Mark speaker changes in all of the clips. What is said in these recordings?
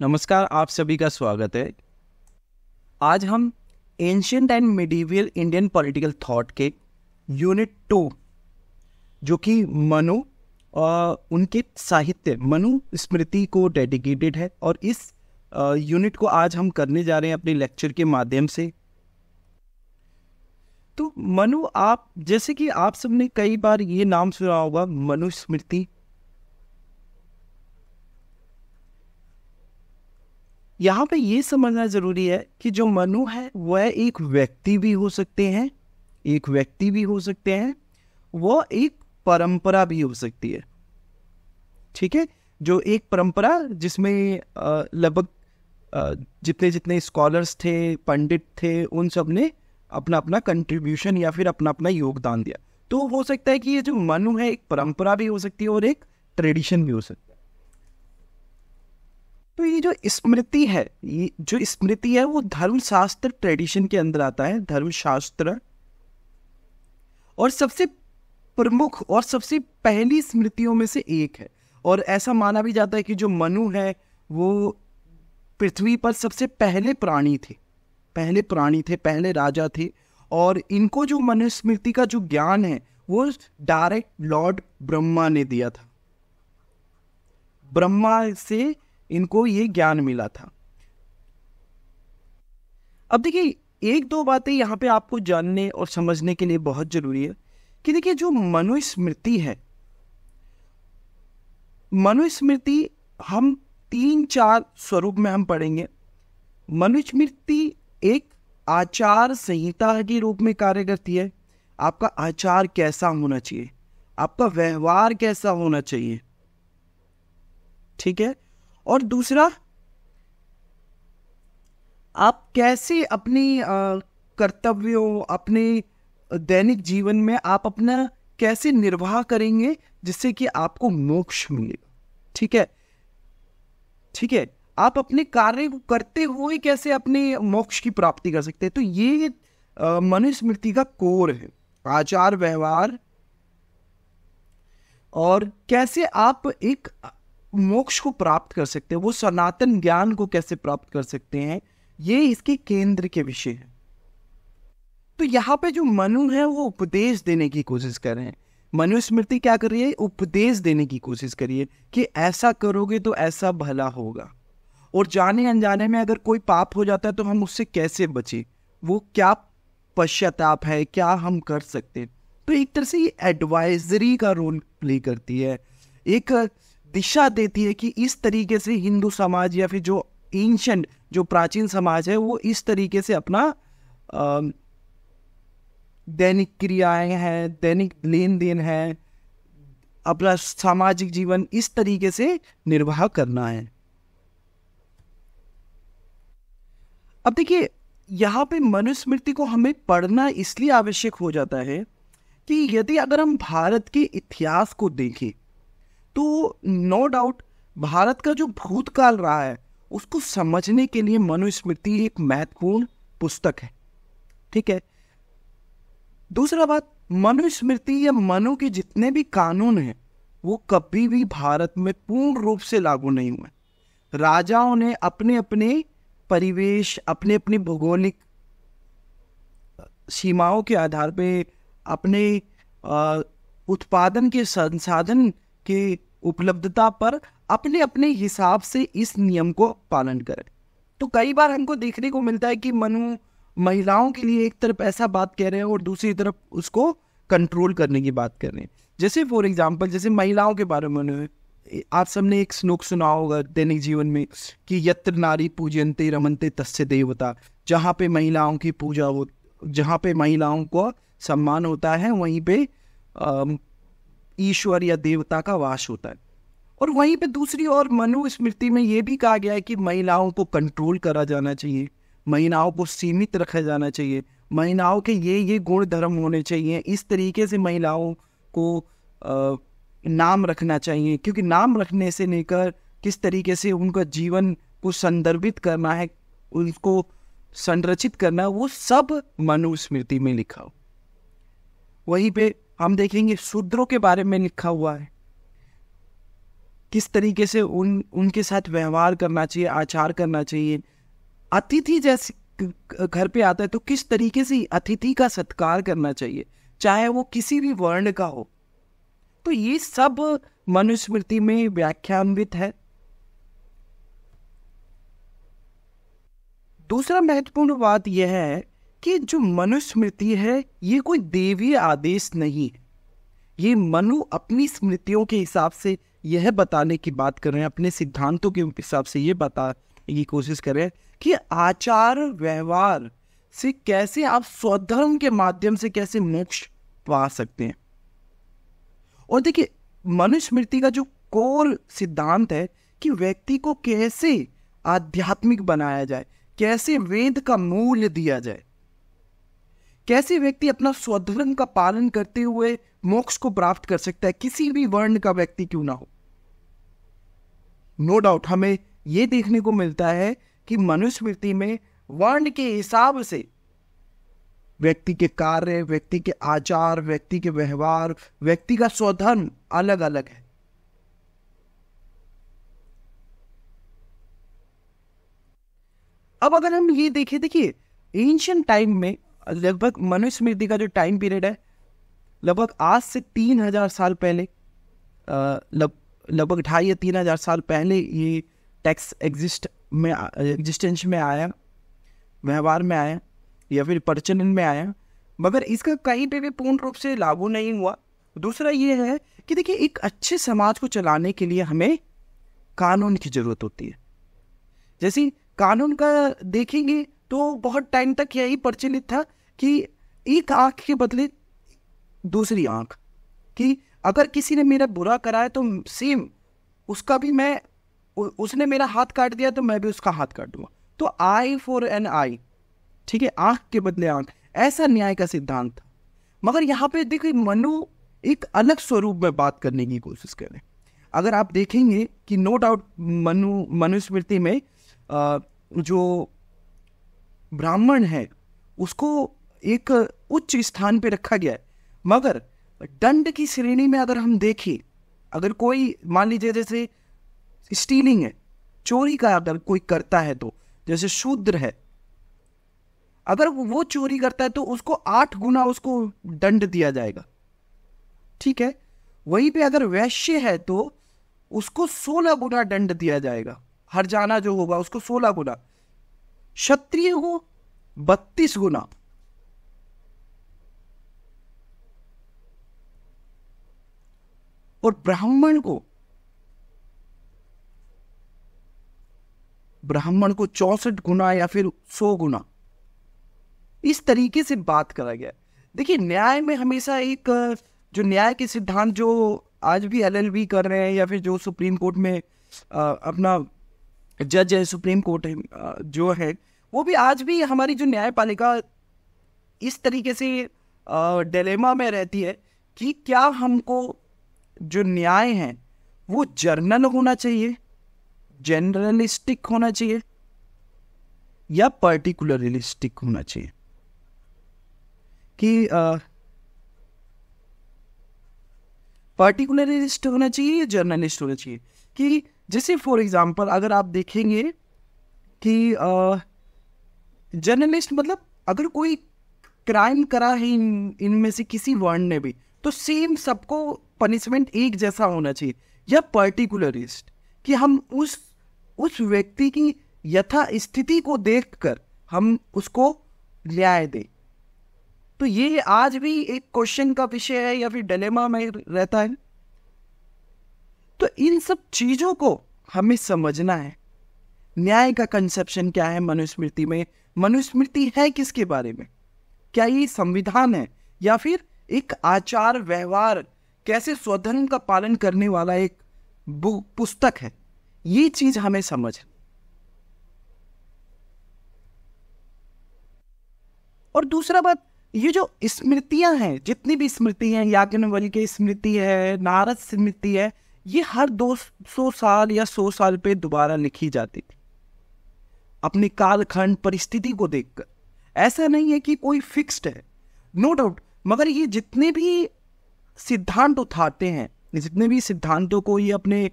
Speaker 1: नमस्कार आप सभी का स्वागत है आज हम ancient and medieval Indian political thought के यूनिट टू जो कि मनु उनके साहित्य मनु स्मृति को डेडिकेटेड है और इस यूनिट को आज हम करने जा रहे हैं अपने लेक्चर के माध्यम से तो मनु आप जैसे कि आप सबने कई बार ये नाम सुना होगा मनुस्मृति यहाँ पे ये समझना ज़रूरी है कि जो मनु है वह एक व्यक्ति भी हो सकते हैं एक व्यक्ति भी हो सकते हैं वह एक परंपरा भी हो सकती है ठीक है जो एक परंपरा जिसमें लगभग जितने जितने स्कॉलर्स थे पंडित थे उन सब ने अपना अपना कंट्रीब्यूशन या फिर अपना अपना योगदान दिया तो हो सकता है कि ये जो मनु है एक परंपरा भी हो सकती है और एक ट्रेडिशन भी हो सकती है तो ये जो स्मृति है ये जो स्मृति है वो धर्मशास्त्र ट्रेडिशन के अंदर आता है धर्मशास्त्र और सबसे प्रमुख और सबसे पहली स्मृतियों में से एक है और ऐसा माना भी जाता है कि जो मनु है वो पृथ्वी पर सबसे पहले प्राणी थे पहले प्राणी थे पहले राजा थे और इनको जो मनुस्मृति का जो ज्ञान है वो डायरेक्ट लॉर्ड ब्रह्मा ने दिया था ब्रह्मा से इनको ये ज्ञान मिला था अब देखिए एक दो बातें यहाँ पे आपको जानने और समझने के लिए बहुत जरूरी है कि देखिए जो मनुस्मृति है मनुस्मृति हम तीन चार स्वरूप में हम पढ़ेंगे मनुस्मृति एक आचार संहिता के रूप में कार्य करती है आपका आचार कैसा होना चाहिए आपका व्यवहार कैसा होना चाहिए ठीक है और दूसरा आप कैसे अपनी कर्तव्यों अपने दैनिक जीवन में आप अपना कैसे निर्वाह करेंगे जिससे कि आपको मोक्ष मिलेगा ठीक है ठीक है आप अपने कार्य को करते हुए कैसे अपने मोक्ष की प्राप्ति कर सकते हैं तो ये मनुस्मृति का कोर है आचार व्यवहार और कैसे आप एक मोक्ष को प्राप्त कर सकते हैं वो सनातन ज्ञान को कैसे प्राप्त कर सकते हैं ये इसके केंद्र के विषय है तो यहाँ पे जो मनु है वो उपदेश देने की कोशिश कर रहे हैं मनुस्मृति क्या कर रही है उपदेश देने की कोशिश करिए कि ऐसा करोगे तो ऐसा भला होगा और जाने अनजाने में अगर कोई पाप हो जाता है तो हम उससे कैसे बचे वो क्या पश्चाताप है क्या हम कर सकते हैं तो एक तरह से ये एडवाइजरी का रोल प्ले करती है एक दिशा देती है कि इस तरीके से हिंदू समाज या फिर जो एंशंट जो प्राचीन समाज है वो इस तरीके से अपना दैनिक क्रियाएं हैं दैनिक लेन देन है अपना सामाजिक जीवन इस तरीके से निर्वाह करना है अब देखिए यहाँ पे मनुस्मृति को हमें पढ़ना इसलिए आवश्यक हो जाता है कि यदि अगर हम भारत के इतिहास को देखें तो नो डाउट भारत का जो भूतकाल रहा है उसको समझने के लिए मनुस्मृति एक महत्वपूर्ण पुस्तक है ठीक है दूसरा बात मनुस्मृति या मनु के जितने भी कानून हैं वो कभी भी भारत में पूर्ण रूप से लागू नहीं हुए राजाओं ने अपने अपने परिवेश अपने अपने भौगोलिक सीमाओं के आधार पे अपने उत्पादन के संसाधन के उपलब्धता पर अपने अपने हिसाब से इस नियम को पालन करें तो कई बार हमको देखने को मिलता है कि मनु महिलाओं के लिए एक तरफ ऐसा बात कह रहे हैं और दूसरी तरफ उसको कंट्रोल करने की बात कर रहे हैं जैसे फॉर एग्जाम्पल जैसे महिलाओं के बारे में आप सबने एक श्लोक सुना होगा दैनिक जीवन में कि यत्र नारी पूजनते रमनते तस्य देवता जहाँ पे महिलाओं की पूजा हो जहाँ पे महिलाओं को सम्मान होता है वहीं पे ईश्वर या देवता का वास होता है और वहीं पे दूसरी ओर मनु स्मृति में ये भी कहा गया है कि महिलाओं को कंट्रोल करा जाना चाहिए महिलाओं को सीमित रखा जाना चाहिए महिलाओं के ये ये गुण धर्म होने चाहिए इस तरीके से महिलाओं को आ, नाम रखना चाहिए क्योंकि नाम रखने से लेकर किस तरीके से उनका जीवन को संदर्भित करना है उनको संरचित करना वो सब मनुस्मृति में लिखा हो वहीं पे हम देखेंगे शूद्रों के बारे में लिखा हुआ है किस तरीके से उन उनके साथ व्यवहार करना चाहिए आचार करना चाहिए अतिथि जैसे घर पे आता है तो किस तरीके से अतिथि का सत्कार करना चाहिए चाहे वो किसी भी वर्ण का हो तो ये सब मनुस्मृति में व्याख्यान्वित है दूसरा महत्वपूर्ण बात यह है कि जो मनुस्मृति है ये कोई देवी आदेश नहीं है ये मनु अपनी स्मृतियों के हिसाब से यह बताने की बात कर रहे हैं अपने सिद्धांतों के हिसाब से ये बताने की कोशिश कर रहे हैं कि आचार व्यवहार से कैसे आप स्वधर्म के माध्यम से कैसे मोक्ष पा सकते हैं और देखिए मनुस्मृति का जो कोर सिद्धांत है कि व्यक्ति को कैसे आध्यात्मिक बनाया जाए कैसे वेद का मूल्य दिया जाए कैसे व्यक्ति अपना स्वधर्म का पालन करते हुए मोक्ष को प्राप्त कर सकता है किसी भी वर्ण का व्यक्ति क्यों ना हो नो डाउट हमें ये देखने को मिलता है कि मनुस्मृति में वर्ण के हिसाब से व्यक्ति के कार्य व्यक्ति के आचार व्यक्ति के व्यवहार व्यक्ति का स्वधन अलग अलग है अब अगर हम ये देखें देखिए एंशियंट टाइम में लगभग मनुस्मृति का जो टाइम पीरियड है लगभग आज से तीन हजार साल पहले लग लगभग ढाई या तीन हज़ार साल पहले ये टैक्स एग्जिस्ट में एग्जिस्टेंस में आया व्यवहार में आया या फिर प्रचलन में आया मगर इसका कहीं पे भी पूर्ण रूप से लागू नहीं हुआ दूसरा ये है कि देखिए एक अच्छे समाज को चलाने के लिए हमें कानून की ज़रूरत होती है जैसे कानून का देखेंगे तो बहुत टाइम तक यही प्रचलित था कि एक आँख के बदले दूसरी आँख कि अगर किसी ने मेरा बुरा करा है तो सेम उसका भी मैं उसने मेरा हाथ काट दिया तो मैं भी उसका हाथ काट दूंगा तो आई फॉर एन आई ठीक है आंख के बदले आंख ऐसा न्याय का सिद्धांत था मगर यहाँ पे देखिए मनु एक अलग स्वरूप में बात करने की कोशिश करें अगर आप देखेंगे कि नो डाउट मनु मनुस्मृति में आ, जो ब्राह्मण है उसको एक उच्च स्थान पे रखा गया है मगर दंड की श्रेणी में अगर हम देखें अगर कोई मान लीजिए जैसे स्टीलिंग है चोरी का अगर कोई करता है तो जैसे शूद्र है अगर वो चोरी करता है तो उसको आठ गुना उसको दंड दिया जाएगा ठीक है वहीं पे अगर वैश्य है तो उसको सोलह गुना दंड दिया जाएगा हर जाना जो होगा उसको सोलह गुना क्षत्रिय हो बत्तीस गुना और ब्राह्मण को ब्राह्मण को चौसठ गुना या फिर सौ गुना इस तरीके से बात करा गया देखिए न्याय में हमेशा एक जो न्याय के सिद्धांत जो आज भी एलएलबी कर रहे हैं या फिर जो सुप्रीम कोर्ट में आ, अपना जज है सुप्रीम कोर्ट है जो है वो भी आज भी हमारी जो न्यायपालिका इस तरीके से डेलेमा में रहती है कि क्या हमको जो न्याय है वो जर्नल होना चाहिए जनरलिस्टिक होना चाहिए या पर्टिकुलरिस्टिक होना चाहिए कि पर्टिकुलरिस्ट होना चाहिए या जर्नलिस्ट होना चाहिए कि जैसे फॉर एग्जांपल अगर आप देखेंगे कि जर्नलिस्ट मतलब अगर कोई क्राइम करा है इन इनमें से किसी वर्ण ने भी तो सेम सबको पनिशमेंट एक जैसा होना चाहिए या पर्टिकुलरिस्ट कि हम उस उस व्यक्ति की यथा स्थिति को देखकर हम उसको न्याय दें तो ये आज भी एक क्वेश्चन का विषय है या फिर डलेमा में रहता है तो इन सब चीज़ों को हमें समझना है न्याय का कंसेप्शन क्या है मनुस्मृति में मनुस्मृति है किसके बारे में क्या ये संविधान है या फिर एक आचार व्यवहार कैसे स्वधर्म का पालन करने वाला एक पुस्तक है ये चीज हमें समझ और दूसरा बात ये जो स्मृतियां हैं जितनी भी स्मृति हैं याज्ञवल की स्मृति है नारद स्मृति है ये हर दो सौ साल या सौ साल पे दोबारा लिखी जाती थी अपने कालखंड परिस्थिति को देखकर ऐसा नहीं है कि कोई फिक्स्ड है नो no डाउट मगर ये जितने भी सिद्धांत उठाते हैं जितने भी सिद्धांतों को ये अपने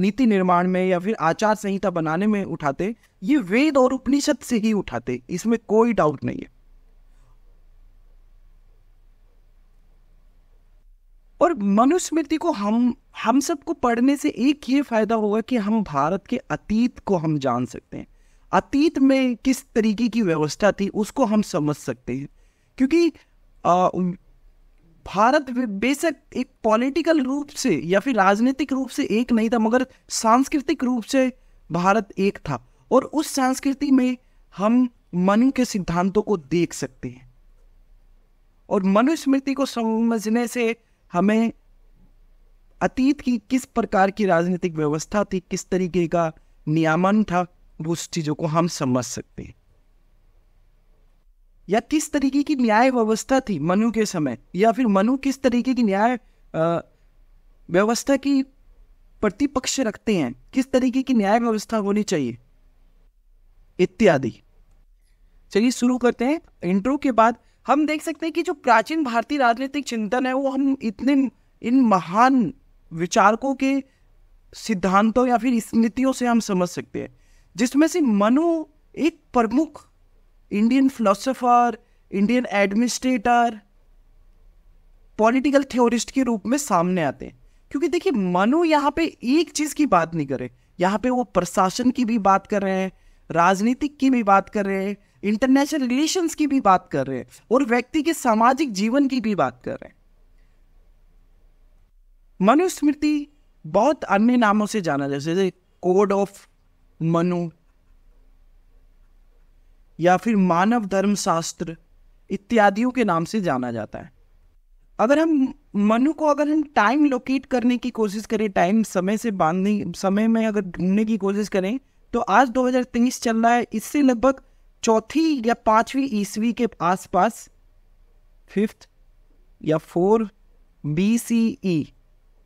Speaker 1: नीति निर्माण में या फिर आचार संहिता बनाने में उठाते ये वेद और उपनिषद से ही उठाते इसमें कोई डाउट नहीं है और मनुस्मृति को हम हम सबको पढ़ने से एक ये फायदा होगा कि हम भारत के अतीत को हम जान सकते हैं अतीत में किस तरीके की व्यवस्था थी उसको हम समझ सकते हैं क्योंकि भारत बेशक एक पॉलिटिकल रूप से या फिर राजनीतिक रूप से एक नहीं था मगर सांस्कृतिक रूप से भारत एक था और उस संस्कृति में हम मनु के सिद्धांतों को देख सकते हैं और मनुस्मृति को समझने से हमें अतीत की किस प्रकार की राजनीतिक व्यवस्था थी किस तरीके का नियामन था उस चीज़ों को हम समझ सकते हैं या किस तरीके की न्याय व्यवस्था थी मनु के समय या फिर मनु किस तरीके की न्याय व्यवस्था की प्रतिपक्ष रखते हैं किस तरीके की न्याय व्यवस्था होनी चाहिए इत्यादि चलिए शुरू करते हैं इंट्रो के बाद हम देख सकते हैं कि जो प्राचीन भारतीय राजनीतिक चिंतन है वो हम इतने इन महान विचारकों के सिद्धांतों या फिर स्मृतियों से हम समझ सकते हैं जिसमें से मनु एक प्रमुख Indian philosopher Indian administrator political theorist के रूप में सामने आते हैं क्योंकि देखिए मनु यहाँ पे एक चीज़ की बात नहीं करे यहाँ पे वो प्रशासन की भी बात कर रहे हैं राजनीतिक की भी बात कर रहे हैं इंटरनेशनल रिलेशंस की भी बात कर रहे हैं और व्यक्ति के सामाजिक जीवन की भी बात कर रहे हैं मनुस्मृति बहुत अन्य नामों से जाना जैसे कोड ऑफ मनु या फिर मानव धर्म शास्त्र इत्यादियों के नाम से जाना जाता है अगर हम मनु को अगर हम टाइम लोकेट करने की कोशिश करें टाइम समय से बांधने समय में अगर ढूंढने की कोशिश करें तो आज 2023 चल रहा है इससे लगभग चौथी या पांचवी ईस्वी के आसपास फिफ्थ या four B C E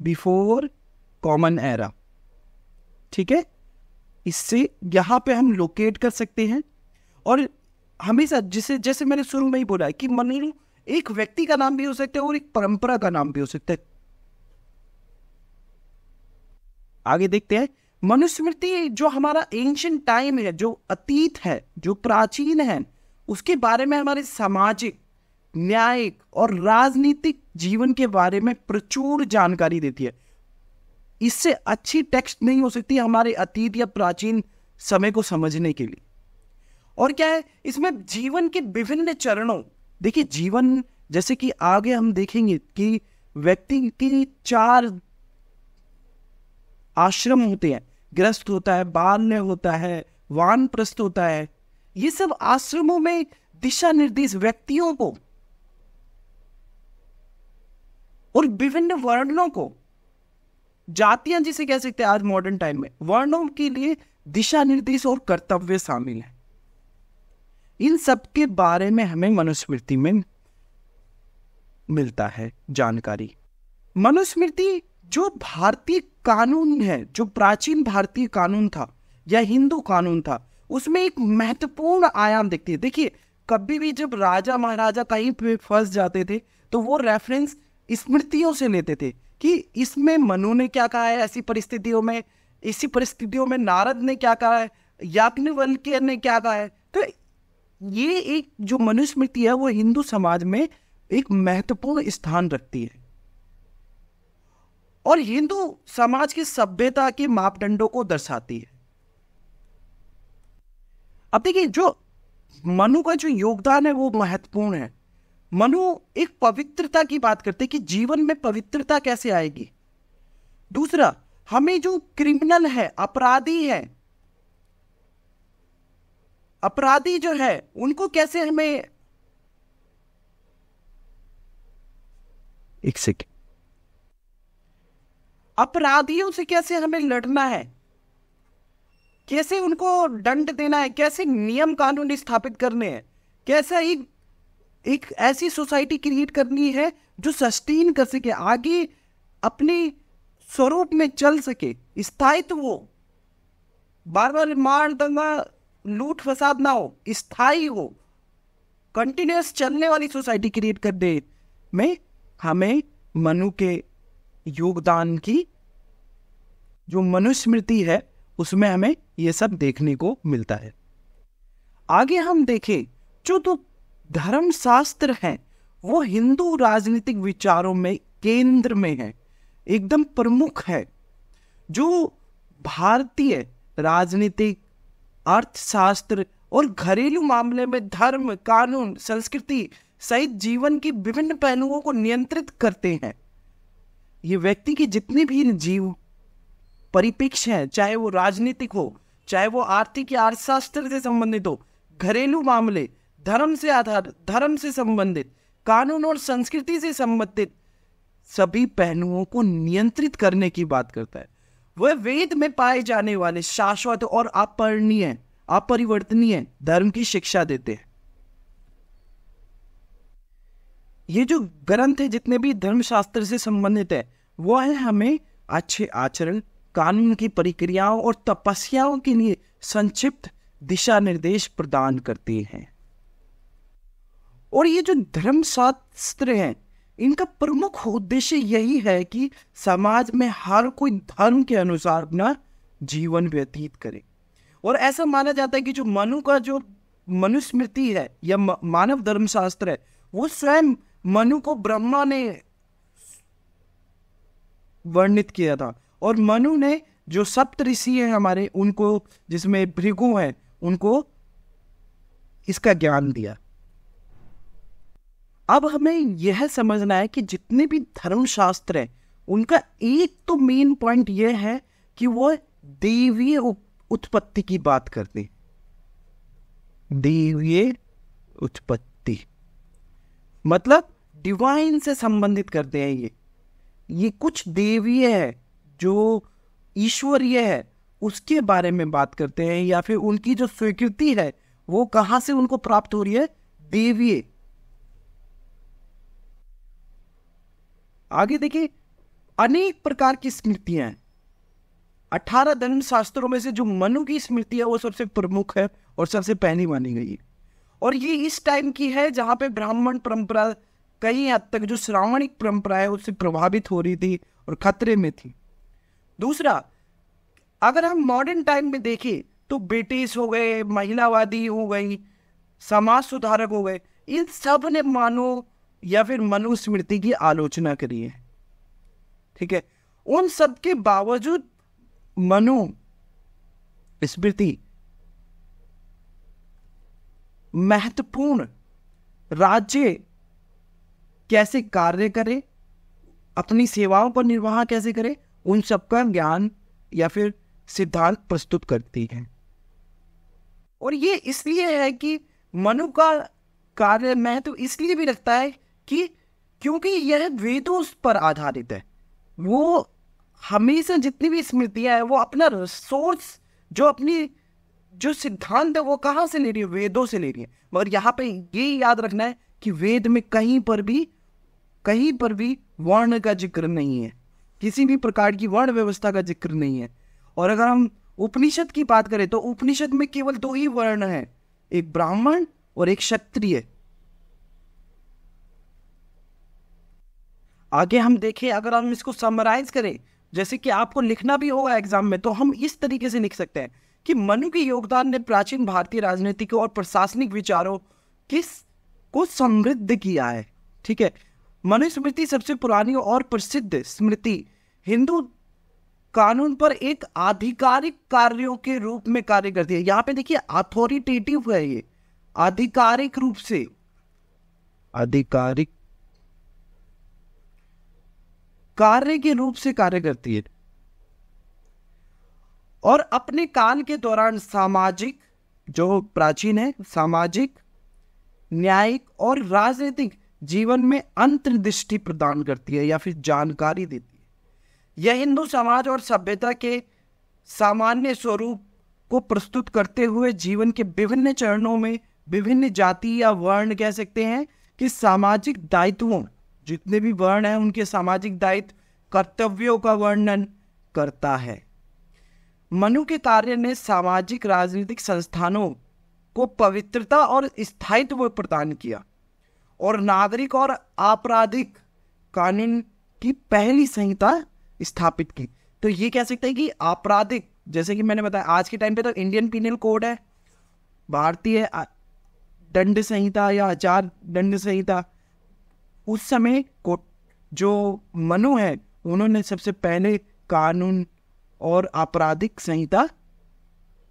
Speaker 1: before common era ठीक है इससे यहाँ पे हम लोकेट कर सकते हैं और हमेशा जिसे जैसे मैंने शुरू में ही बोला है कि मनु एक व्यक्ति का नाम भी हो सकता है और एक परंपरा का नाम भी हो सकता है आगे देखते हैं मनुस्मृति जो हमारा एंशियंट टाइम है जो अतीत है जो प्राचीन है उसके बारे में हमारे सामाजिक न्यायिक और राजनीतिक जीवन के बारे में प्रचुर जानकारी देती है इससे अच्छी टेक्स्ट नहीं हो सकती हमारे अतीत या प्राचीन समय को समझने के लिए और क्या है इसमें जीवन के विभिन्न चरणों देखिए जीवन जैसे कि आगे हम देखेंगे कि व्यक्ति के चार आश्रम होते हैं ग्रस्त होता है बाल्य होता है वान प्रस्त होता है ये सब आश्रमों में दिशा निर्देश व्यक्तियों को और विभिन्न वर्णों को जातियां जिसे कह सकते हैं आज मॉडर्न टाइम में वर्णों के लिए दिशा निर्देश और कर्तव्य शामिल है इन सब के बारे में हमें मनुस्मृति में मिलता है जानकारी मनुस्मृति जो भारतीय कानून है जो प्राचीन भारतीय कानून था या हिंदू कानून था उसमें एक महत्वपूर्ण आयाम देखती है देखिए कभी भी जब राजा महाराजा कहीं पे फंस जाते थे तो वो रेफरेंस स्मृतियों से लेते थे कि इसमें मनु ने क्या कहा है ऐसी परिस्थितियों में इसी परिस्थितियों में नारद ने क्या कहा है याज्ञवल्क्य ने क्या कहा है तो ये एक जो मनुस्मृति है वो हिंदू समाज में एक महत्वपूर्ण स्थान रखती है और हिंदू समाज की सभ्यता के मापदंडों को दर्शाती है अब देखिए जो मनु का जो योगदान है वो महत्वपूर्ण है मनु एक पवित्रता की बात करते हैं कि जीवन में पवित्रता कैसे आएगी दूसरा हमें जो क्रिमिनल है अपराधी है अपराधी जो है उनको कैसे हमें एक सेकेंड अपराधियों से कैसे हमें लड़ना है कैसे उनको दंड देना है कैसे नियम कानून स्थापित करने हैं कैसा एक एक ऐसी सोसाइटी क्रिएट करनी है जो सस्टेन कर सके आगे अपने स्वरूप में चल सके स्थायित्व बार बार मार दंगा लूट फसाद ना हो स्थायी हो कंटिन्यूस चलने वाली सोसाइटी क्रिएट कर दे में हमें मनु के योगदान की जो मनुस्मृति है उसमें हमें ये सब देखने को मिलता है आगे हम देखें जो तो धर्मशास्त्र हैं वो हिंदू राजनीतिक विचारों में केंद्र में है एकदम प्रमुख है जो भारतीय राजनीतिक अर्थशास्त्र और घरेलू मामले में धर्म कानून संस्कृति सहित जीवन के विभिन्न पहलुओं को नियंत्रित करते हैं ये व्यक्ति की जितनी भी जीव परिपेक्ष है चाहे वो राजनीतिक हो चाहे वो आर्थिक या अर्थशास्त्र से संबंधित हो घरेलू मामले धर्म से आधार धर्म से संबंधित कानून और संस्कृति से संबंधित सभी पहलुओं को नियंत्रित करने की बात करता है वह वेद में पाए जाने वाले शाश्वत और अपरणीय अपरिवर्तनीय धर्म की शिक्षा देते हैं ये जो ग्रंथ है जितने भी धर्मशास्त्र से संबंधित है वो है हमें अच्छे आचरण कानून की प्रक्रियाओं और तपस्याओं के लिए संक्षिप्त दिशा निर्देश प्रदान करती हैं और ये जो धर्मशास्त्र हैं इनका प्रमुख उद्देश्य यही है कि समाज में हर कोई धर्म के अनुसार अपना जीवन व्यतीत करे और ऐसा माना जाता है कि जो मनु का जो मनुस्मृति है या मानव धर्मशास्त्र है वो स्वयं मनु को ब्रह्मा ने वर्णित किया था और मनु ने जो सप्त ऋषि हैं हमारे उनको जिसमें भृगु हैं उनको इसका ज्ञान दिया अब हमें यह समझना है कि जितने भी धर्मशास्त्र हैं उनका एक तो मेन पॉइंट यह है कि वो देवीय उत्पत्ति की बात करते देवीय उत्पत्ति मतलब डिवाइन से संबंधित करते हैं ये ये कुछ देवीय है जो ईश्वरीय है उसके बारे में बात करते हैं या फिर उनकी जो स्वीकृति है वो कहाँ से उनको प्राप्त हो रही है देवीय आगे देखिए अनेक प्रकार की स्मृतियां हैं अठारह धर्म शास्त्रों में से जो मनु की स्मृति है वो सबसे प्रमुख है और सबसे पहली मानी गई है और ये इस टाइम की है जहाँ पे ब्राह्मण परंपरा कई हद तक जो श्रावणिक परंपरा है उससे प्रभावित हो रही थी और खतरे में थी दूसरा अगर हम मॉडर्न टाइम में देखें तो ब्रिटिश हो गए महिलावादी हो गई समाज सुधारक हो गए इन सब ने मानो या फिर मनुस्मृति की आलोचना करिए ठीक है उन सब के बावजूद मनु स्मृति महत्वपूर्ण राज्य कैसे कार्य करे अपनी सेवाओं पर निर्वाह कैसे करे उन सबका ज्ञान या फिर सिद्धांत प्रस्तुत करती है और ये इसलिए है कि मनु का कार्य महत्व तो इसलिए भी रखता है कि क्योंकि यह वेदों पर आधारित है वो हमेशा जितनी भी स्मृतियां हैं वो अपना रिसोर्स जो अपनी जो सिद्धांत है वो कहाँ से ले रही है वेदों से ले रही है मगर यहाँ पे ये याद रखना है कि वेद में कहीं पर भी कहीं पर भी वर्ण का जिक्र नहीं है किसी भी प्रकार की वर्ण व्यवस्था का जिक्र नहीं है और अगर हम उपनिषद की बात करें तो उपनिषद में केवल दो ही वर्ण हैं एक ब्राह्मण और एक क्षत्रिय आगे हम देखें अगर हम इसको समराइज करें जैसे कि आपको लिखना भी होगा एग्जाम में तो हम इस तरीके से लिख सकते हैं कि मनु के योगदान ने प्राचीन भारतीय राजनीतिक और प्रशासनिक विचारों किस को समृद्ध किया है ठीक है मनुस्मृति सबसे पुरानी और प्रसिद्ध स्मृति हिंदू कानून पर एक आधिकारिक कार्यों के रूप में कार्य करती है यहाँ पे देखिए अथॉरिटेटिव है ये आधिकारिक रूप से आधिकारिक कार्य के रूप से कार्य करती है और अपने काल के दौरान सामाजिक जो प्राचीन है सामाजिक न्यायिक और राजनीतिक जीवन में अंतर्दृष्टि प्रदान करती है या फिर जानकारी देती है यह हिंदू समाज और सभ्यता के सामान्य स्वरूप को प्रस्तुत करते हुए जीवन के विभिन्न चरणों में विभिन्न जाति या वर्ण कह सकते हैं कि सामाजिक दायित्वों जितने भी वर्ण हैं उनके सामाजिक दायित्व कर्तव्यों का वर्णन करता है मनु के कार्य ने सामाजिक राजनीतिक संस्थानों को पवित्रता और स्थायित्व प्रदान किया और नागरिक और आपराधिक कानून की पहली संहिता स्थापित की तो ये कह सकते हैं कि आपराधिक जैसे कि मैंने बताया आज के टाइम पे तो इंडियन पीनल कोड है भारतीय दंड संहिता या आचार दंड संहिता उस समय को जो मनु है उन्होंने सबसे पहले कानून और आपराधिक संहिता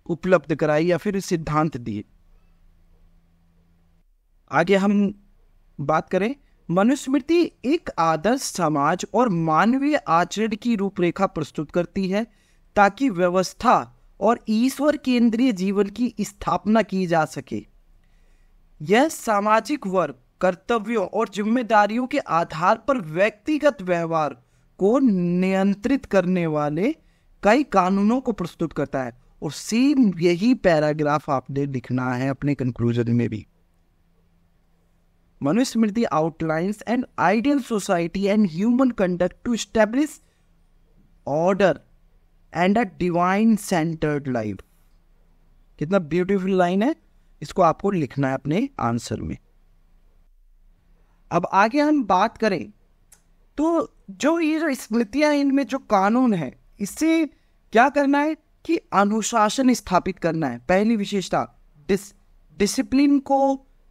Speaker 1: उपलब्ध कराई या फिर सिद्धांत दिए आगे हम बात करें मनुस्मृति एक आदर्श समाज और मानवीय आचरण की रूपरेखा प्रस्तुत करती है ताकि व्यवस्था और ईश्वर केंद्रीय जीवन की स्थापना की जा सके यह सामाजिक वर्ग कर्तव्यों और जिम्मेदारियों के आधार पर व्यक्तिगत व्यवहार को नियंत्रित करने वाले कई कानूनों को प्रस्तुत करता है और सेम यही पैराग्राफ आपने लिखना है अपने कंक्लूजन में भी Manusmriti outlines and ideal society and human conduct to establish order and a divine centred life कितना ब्यूटीफुल लाइन है इसको आपको लिखना है अपने आंसर में अब आगे हम बात करें तो जो ये जो स्मृतियाँ इनमें जो कानून है इससे क्या करना है कि अनुशासन स्थापित करना है पहली विशेषता डिस डिसिप्लिन को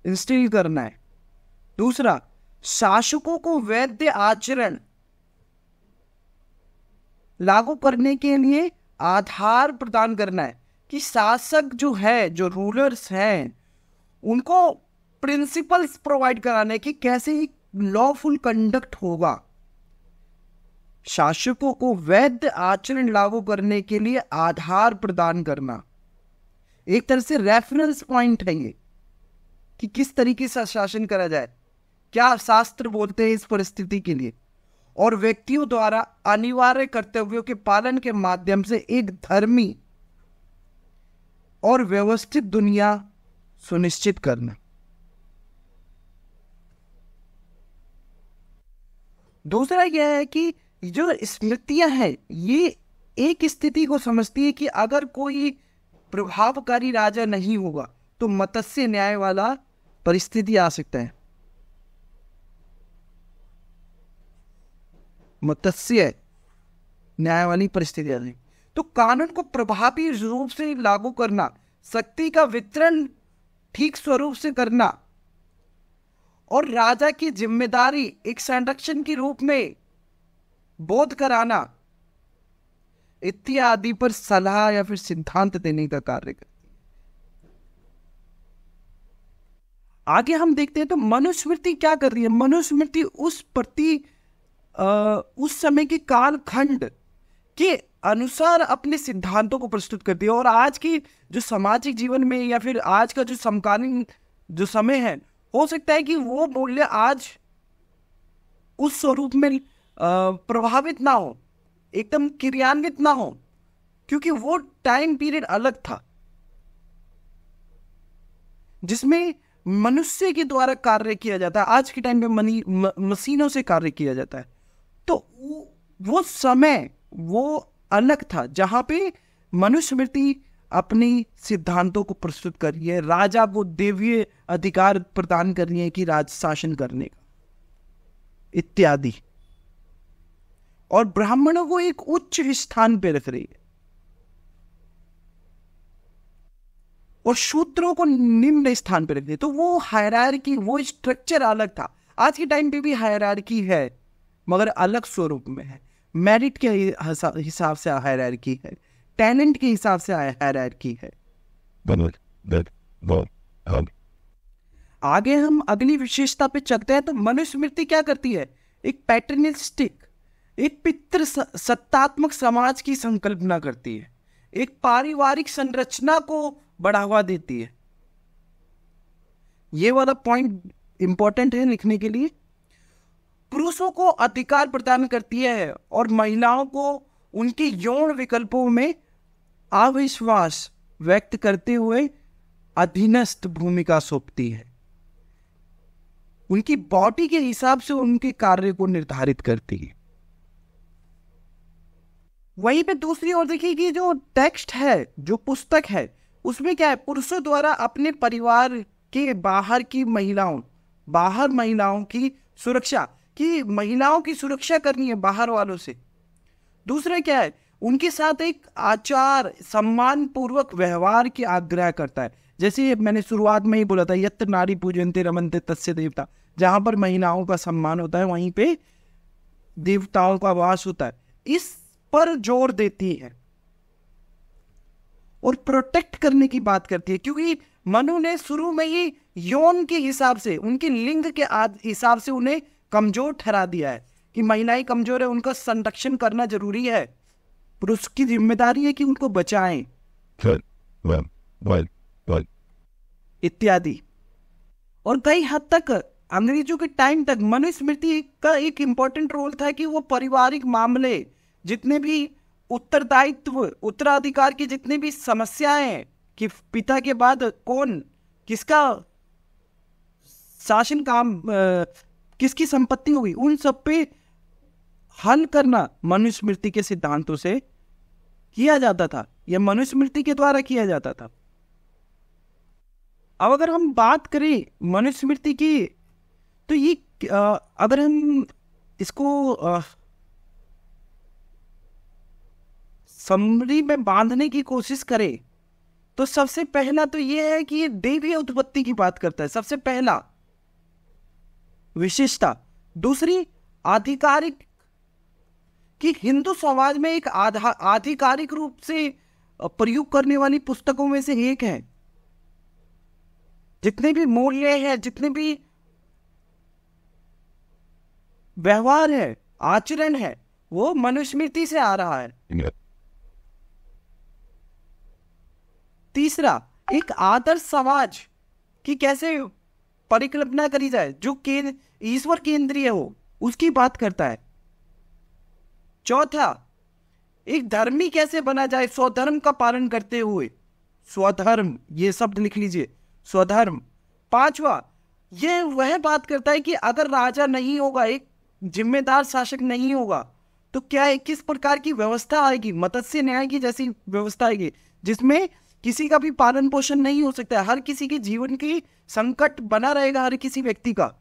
Speaker 1: इंस्टील करना है दूसरा शासकों को वैध आचरण लागू करने के लिए आधार प्रदान करना है कि शासक जो है जो रूलर्स हैं उनको प्रिंसिपल्स प्रोवाइड कराने की कैसे ही लॉफुल कंडक्ट होगा शासकों को वैध आचरण लागू करने के लिए आधार प्रदान करना एक तरह से रेफरेंस पॉइंट है ये कि किस तरीके से शासन करा जाए क्या शास्त्र बोलते हैं इस परिस्थिति के लिए और व्यक्तियों द्वारा अनिवार्य कर्तव्यों के पालन के माध्यम से एक धर्मी और व्यवस्थित दुनिया सुनिश्चित करना दूसरा यह है कि जो स्मृतियां हैं ये एक स्थिति को समझती है कि अगर कोई प्रभावकारी राजा नहीं होगा तो मत्स्य न्याय वाला परिस्थिति आ सकता है मत्स्य न्याय वाली परिस्थिति आ सकती तो कानून को प्रभावी रूप से लागू करना शक्ति का वितरण ठीक स्वरूप से करना और राजा की जिम्मेदारी एक संरक्षण के रूप में बोध कराना इत्यादि पर सलाह या फिर सिद्धांत देने का कार्य करती आगे हम देखते हैं तो मनुस्मृति क्या कर रही है मनुस्मृति उस प्रति उस समय के कालखंड के अनुसार अपने सिद्धांतों को प्रस्तुत करती है और आज की जो सामाजिक जीवन में या फिर आज का जो समकालीन जो समय है हो सकता है कि वो मूल्य आज उस स्वरूप में प्रभावित ना हो एकदम क्रियान्वित ना हो क्योंकि वो टाइम पीरियड अलग था जिसमें मनुष्य के द्वारा कार्य किया जाता है आज के टाइम में मनी म, मशीनों से कार्य किया जाता है तो वो समय वो अलग था जहां पे मनुस्मृति अपनी सिद्धांतों को प्रस्तुत कर रही है राजा को देवीय अधिकार प्रदान कर रही है कि राज शासन करने का इत्यादि और ब्राह्मणों को एक उच्च स्थान पर रख रही है और शूद्रों को निम्न स्थान पर रख रही है तो वो की वो स्ट्रक्चर अलग था आज के टाइम पे भी की है मगर अलग स्वरूप में है मेरिट के हिसाब से हायरार्की है टैलेंट के हिसाब से हायरार्की है आगे हम अगली विशेषता पे चलते हैं तो मनुस्मृति क्या करती है एक पैटर्निस्टिक एक पितृ सत्तात्मक समाज की संकल्पना करती है एक पारिवारिक संरचना को बढ़ावा देती है ये वाला पॉइंट इंपॉर्टेंट है लिखने के लिए पुरुषों को अधिकार प्रदान करती है और महिलाओं को उनके यौन विकल्पों में अविश्वास व्यक्त करते हुए अधीनस्थ भूमिका सौंपती है उनकी बॉडी के हिसाब से उनके कार्य को निर्धारित करती है वहीं पे दूसरी ओर देखिए कि जो टेक्स्ट है जो पुस्तक है उसमें क्या है पुरुषों द्वारा अपने परिवार के बाहर की महिलाओं बाहर महिलाओं की सुरक्षा कि महिलाओं की सुरक्षा करनी है बाहर वालों से दूसरा क्या है उनके साथ एक आचार सम्मान पूर्वक व्यवहार की आग्रह करता है जैसे मैंने शुरुआत में ही बोला था यत्र नारी पूजनते रमनते तस्य देवता जहाँ पर महिलाओं का सम्मान होता है वहीं पे देवताओं का वास होता है इस पर जोर देती है और प्रोटेक्ट करने की बात करती है क्योंकि मनु ने शुरू में ही यौन के हिसाब से उनके लिंग के हिसाब से उन्हें कमजोर ठहरा दिया है कि महिलाएं कमजोर है उनका संरक्षण करना जरूरी है पर उसकी जिम्मेदारी है कि उनको बचाए इत्यादि और कई हद तक अंग्रेजों के टाइम तक मनुस्मृति का एक इम्पोर्टेंट रोल था कि वो पारिवारिक मामले जितने भी उत्तरदायित्व उत्तराधिकार की जितने भी समस्याएं कि पिता के बाद कौन किसका शासन काम किसकी संपत्ति होगी उन सब पे हल करना मनुस्मृति के सिद्धांतों से किया जाता था यह मनुस्मृति के द्वारा किया जाता था अब अगर हम बात करें मनुस्मृति की तो ये अगर हम इसको समरी में बांधने की कोशिश करें तो सबसे पहला तो यह है कि ये देवी उत्पत्ति की बात करता है सबसे पहला विशेषता दूसरी आधिकारिक कि हिंदू समाज में एक आधिकारिक रूप से प्रयोग करने वाली पुस्तकों में से एक है जितने भी मूल्य है जितने भी व्यवहार है आचरण है वो मनुस्मृति से आ रहा है तीसरा एक आदर्श समाज की कैसे परिकल्पना करी जाए जो केंद्र ईश्वर केंद्रीय हो उसकी बात करता है चौथा एक धर्मी कैसे बना जाए स्वधर्म का पालन करते हुए स्वधर्म ये शब्द लिख लीजिए स्वधर्म पांचवा यह वह बात करता है कि अगर राजा नहीं होगा एक जिम्मेदार शासक नहीं होगा तो क्या है किस प्रकार की व्यवस्था आएगी मत्स्य न्याय की जैसी व्यवस्था आएगी जिसमें किसी का भी पालन पोषण नहीं हो सकता हर किसी के जीवन की संकट बना रहेगा हर किसी व्यक्ति का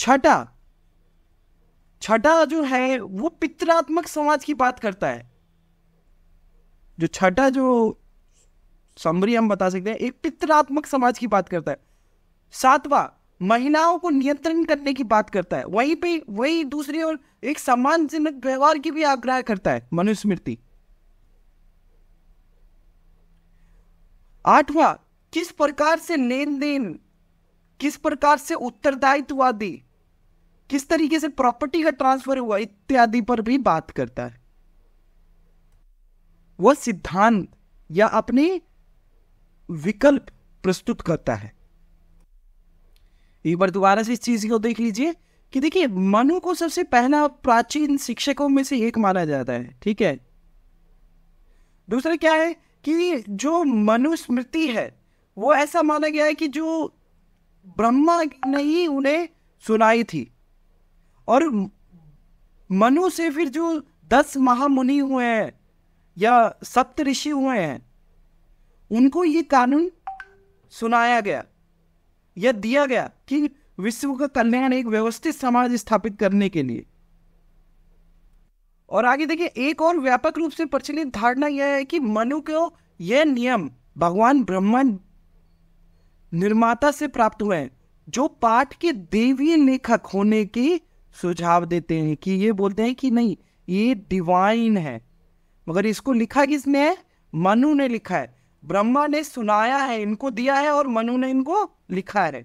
Speaker 1: छठा छठा जो है वो पितरात्मक समाज की बात करता है जो छठा जो समरी हम बता सकते हैं एक पितरात्मक समाज की बात करता है सातवां महिलाओं को नियंत्रण करने की बात करता है वहीं पे वही दूसरी ओर एक सम्मानजनक व्यवहार की भी आग्रह करता है मनुस्मृति आठवां किस प्रकार से लेन देन किस प्रकार से उत्तरदायित्ववादी किस तरीके से प्रॉपर्टी का ट्रांसफर हुआ इत्यादि पर भी बात करता है वह सिद्धांत या अपने विकल्प प्रस्तुत करता है एक बार दोबारा से इस चीज को देख लीजिए कि देखिए मनु को सबसे पहला प्राचीन शिक्षकों में से एक माना जाता है ठीक है दूसरा क्या है कि जो मनुस्मृति है वो ऐसा माना गया है कि जो ब्रह्मा ने ही उन्हें सुनाई थी और मनु से फिर जो दस महामुनि हुए हैं या सप्त ऋषि हुए हैं उनको ये कानून सुनाया गया या दिया गया कि विश्व का कल्याण एक व्यवस्थित समाज स्थापित करने के लिए और आगे देखिए एक और व्यापक रूप से प्रचलित धारणा यह है कि मनु को यह नियम भगवान ब्रह्म निर्माता से प्राप्त हुए हैं जो पाठ के देवी लेखक होने की सुझाव देते हैं कि ये बोलते हैं कि नहीं ये डिवाइन है मगर इसको लिखा किसने है मनु ने लिखा है ब्रह्मा ने सुनाया है इनको दिया है और मनु ने इनको लिखा है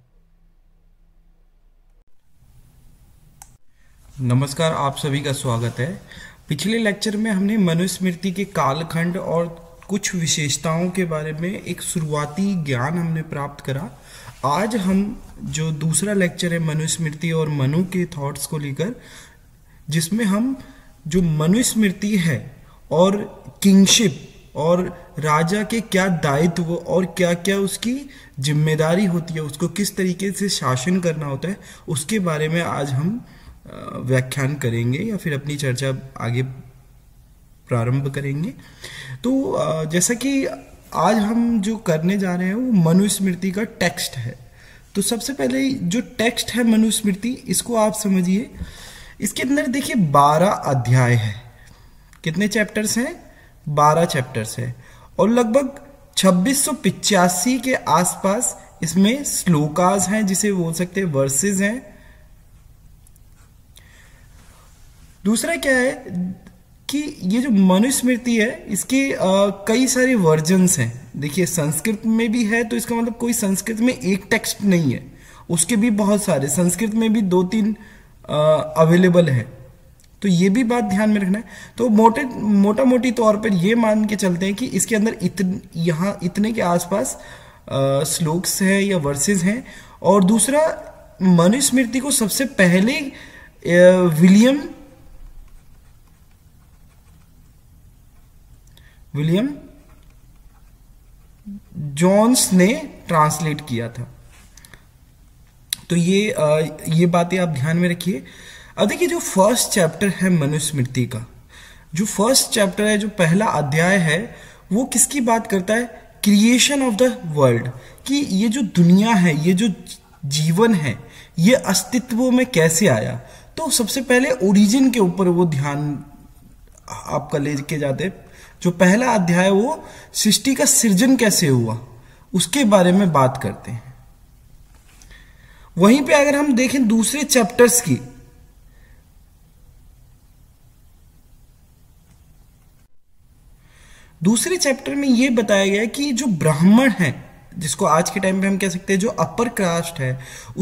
Speaker 1: नमस्कार आप सभी का स्वागत है पिछले लेक्चर में हमने मनुस्मृति के कालखंड और कुछ विशेषताओं के बारे में एक शुरुआती ज्ञान हमने प्राप्त करा आज हम जो दूसरा लेक्चर है मनुस्मृति और मनु के थॉट्स को लेकर जिसमें हम जो मनुस्मृति है और किंगशिप और राजा के क्या दायित्व और क्या क्या उसकी जिम्मेदारी होती है उसको किस तरीके से शासन करना होता है उसके बारे में आज हम व्याख्यान करेंगे या फिर अपनी चर्चा आगे प्रारंभ करेंगे तो जैसा कि आज हम जो करने जा रहे हैं वो मनुस्मृति का टेक्स्ट है तो सबसे पहले जो टेक्स्ट है मनुस्मृति इसको आप समझिए इसके अंदर देखिए बारह अध्याय है कितने चैप्टर्स हैं बारह चैप्टर्स हैं और लगभग छब्बीस के आसपास इसमें स्लोकाज हैं जिसे बोल सकते हैं वर्सेज हैं दूसरा क्या है कि ये जो मनुस्मृति है इसके कई सारे वर्जन्स हैं देखिए संस्कृत में भी है तो इसका मतलब कोई संस्कृत में एक टेक्स्ट नहीं है उसके भी बहुत सारे संस्कृत में भी दो तीन अवेलेबल है तो ये भी बात ध्यान में रखना है तो मोटे मोटा मोटी तौर पर ये मान के चलते हैं कि इसके अंदर इतन यहाँ इतने के आसपास स्लोक्स हैं या वर्सेस हैं और दूसरा मनुस्मृति को सबसे पहले विलियम विलियम जॉन्स ने ट्रांसलेट किया था तो ये आ, ये बातें आप ध्यान में रखिए अब देखिए जो फर्स्ट चैप्टर है मनुस्मृति का जो फर्स्ट चैप्टर है जो पहला अध्याय है वो किसकी बात करता है क्रिएशन ऑफ द वर्ल्ड कि ये जो दुनिया है ये जो जीवन है ये अस्तित्व में कैसे आया तो सबसे पहले ओरिजिन के ऊपर वो ध्यान आपका लेके जाते हैं जो पहला अध्याय वो सृष्टि का सृजन कैसे हुआ उसके बारे में बात करते हैं वहीं पे अगर हम देखें दूसरे चैप्टर्स की दूसरे चैप्टर में यह बताया गया कि जो ब्राह्मण है जिसको आज के टाइम पे हम कह सकते हैं जो अपर कास्ट है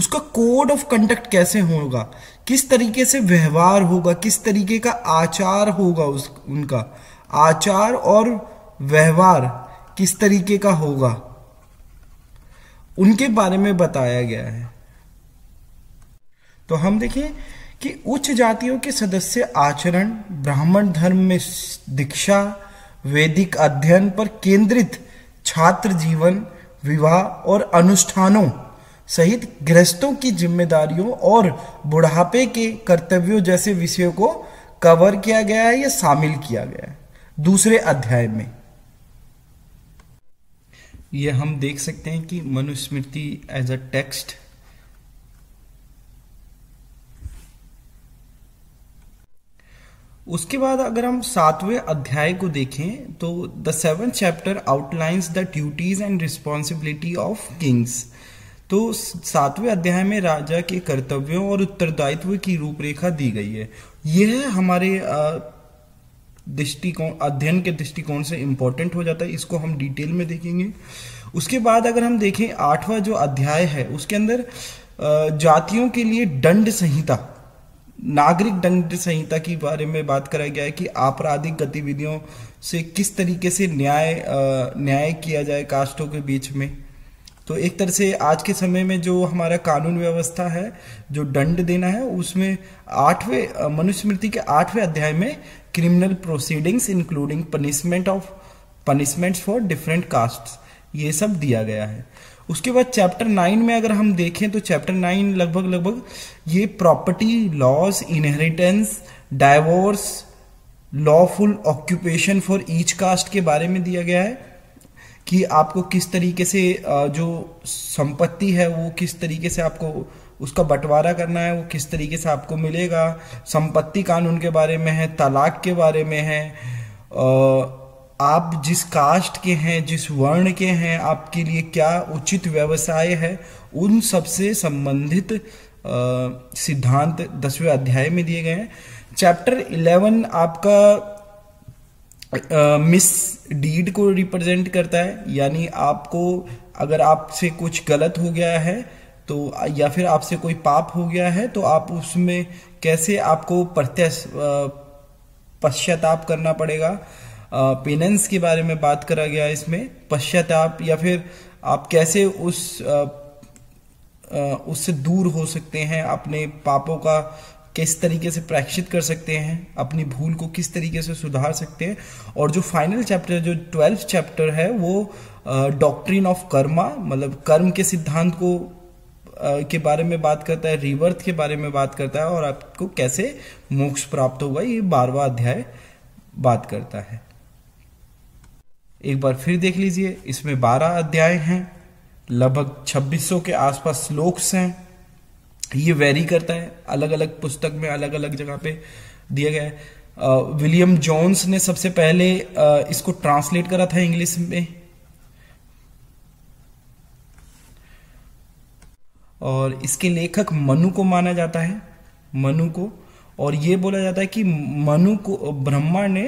Speaker 1: उसका कोड ऑफ कंडक्ट कैसे होगा किस तरीके से व्यवहार होगा किस तरीके का आचार होगा उस उनका आचार और व्यवहार किस तरीके का होगा उनके बारे में बताया गया है तो हम देखें कि उच्च जातियों के सदस्य आचरण ब्राह्मण धर्म में दीक्षा वैदिक अध्ययन पर केंद्रित छात्र जीवन विवाह और अनुष्ठानों सहित गृहस्थों की जिम्मेदारियों और बुढ़ापे के कर्तव्यों जैसे विषयों को कवर किया गया है या शामिल किया गया है दूसरे अध्याय में यह हम देख सकते हैं कि मनुस्मृति एज अ टेक्स्ट उसके बाद अगर हम सातवें अध्याय को देखें तो the seven chapter outlines the duties and responsibility of kings तो सातवें अध्याय में राजा के कर्तव्यों और उत्तरदायित्व की रूपरेखा दी गई है यह हमारे आ, दृष्टिकोण अध्ययन के दृष्टिकोण से इम्पोर्टेंट हो जाता है इसको हम डिटेल में देखेंगे उसके बाद अगर हम देखें आठवां जो अध्याय है उसके अंदर जातियों के लिए दंड संहिता नागरिक दंड संहिता के बारे में बात कराया गया है कि आपराधिक गतिविधियों से किस तरीके से न्याय न्याय किया जाए कास्टों के बीच में तो एक तरह से आज के समय में जो हमारा कानून व्यवस्था है जो दंड देना है उसमें आठवें मनुस्मृति के आठवें अध्याय में criminal proceedings including punishment of punishments for different caste ये सब दिया गया है उसके बाद चैप्टर नाइन में अगर हम देखें तो चैप्टर नाइन लगभग लगभग ये property laws inheritance divorce lawful occupation for each caste के बारे में दिया गया है कि आपको किस तरीके से जो संपत्ति है वो किस तरीके से आपको उसका बंटवारा करना है वो किस तरीके से आपको मिलेगा संपत्ति कानून के बारे में है तलाक के बारे में है आप जिस कास्ट के हैं जिस वर्ण के हैं आपके लिए क्या उचित व्यवसाय है उन सबसे संबंधित सिद्धांत दसवें अध्याय में दिए गए हैं चैप्टर इलेवन आपका मिस डीड को रिप्रेजेंट करता है यानी आपको अगर आपसे कुछ गलत हो गया है तो या फिर आपसे कोई पाप हो गया है तो आप उसमें कैसे आपको प्रत्यक्ष पश्चाताप करना पड़ेगा पेनेंस के बारे में बात करा गया इसमें पश्चाताप या फिर आप कैसे उस आ, उससे दूर हो सकते हैं अपने पापों का किस तरीके से प्रैक्षित कर सकते हैं अपनी भूल को किस तरीके से सुधार सकते हैं और जो फाइनल चैप्टर जो ट्वेल्थ चैप्टर है वो डॉक्ट्रिन ऑफ कर्मा मतलब कर्म के सिद्धांत को के बारे में बात करता है रिवर्थ के बारे में बात करता है और आपको कैसे मोक्ष प्राप्त होगा ये बारवा अध्याय बात करता है एक बार फिर देख लीजिए इसमें बारह अध्याय हैं लगभग छब्बीस के आसपास श्लोक्स हैं ये वेरी करता है अलग अलग पुस्तक में अलग अलग जगह पे दिया गया है विलियम जॉन्स ने सबसे पहले uh, इसको ट्रांसलेट करा था इंग्लिश में और इसके लेखक मनु को माना जाता है मनु को और ये बोला जाता है कि मनु को ब्रह्मा ने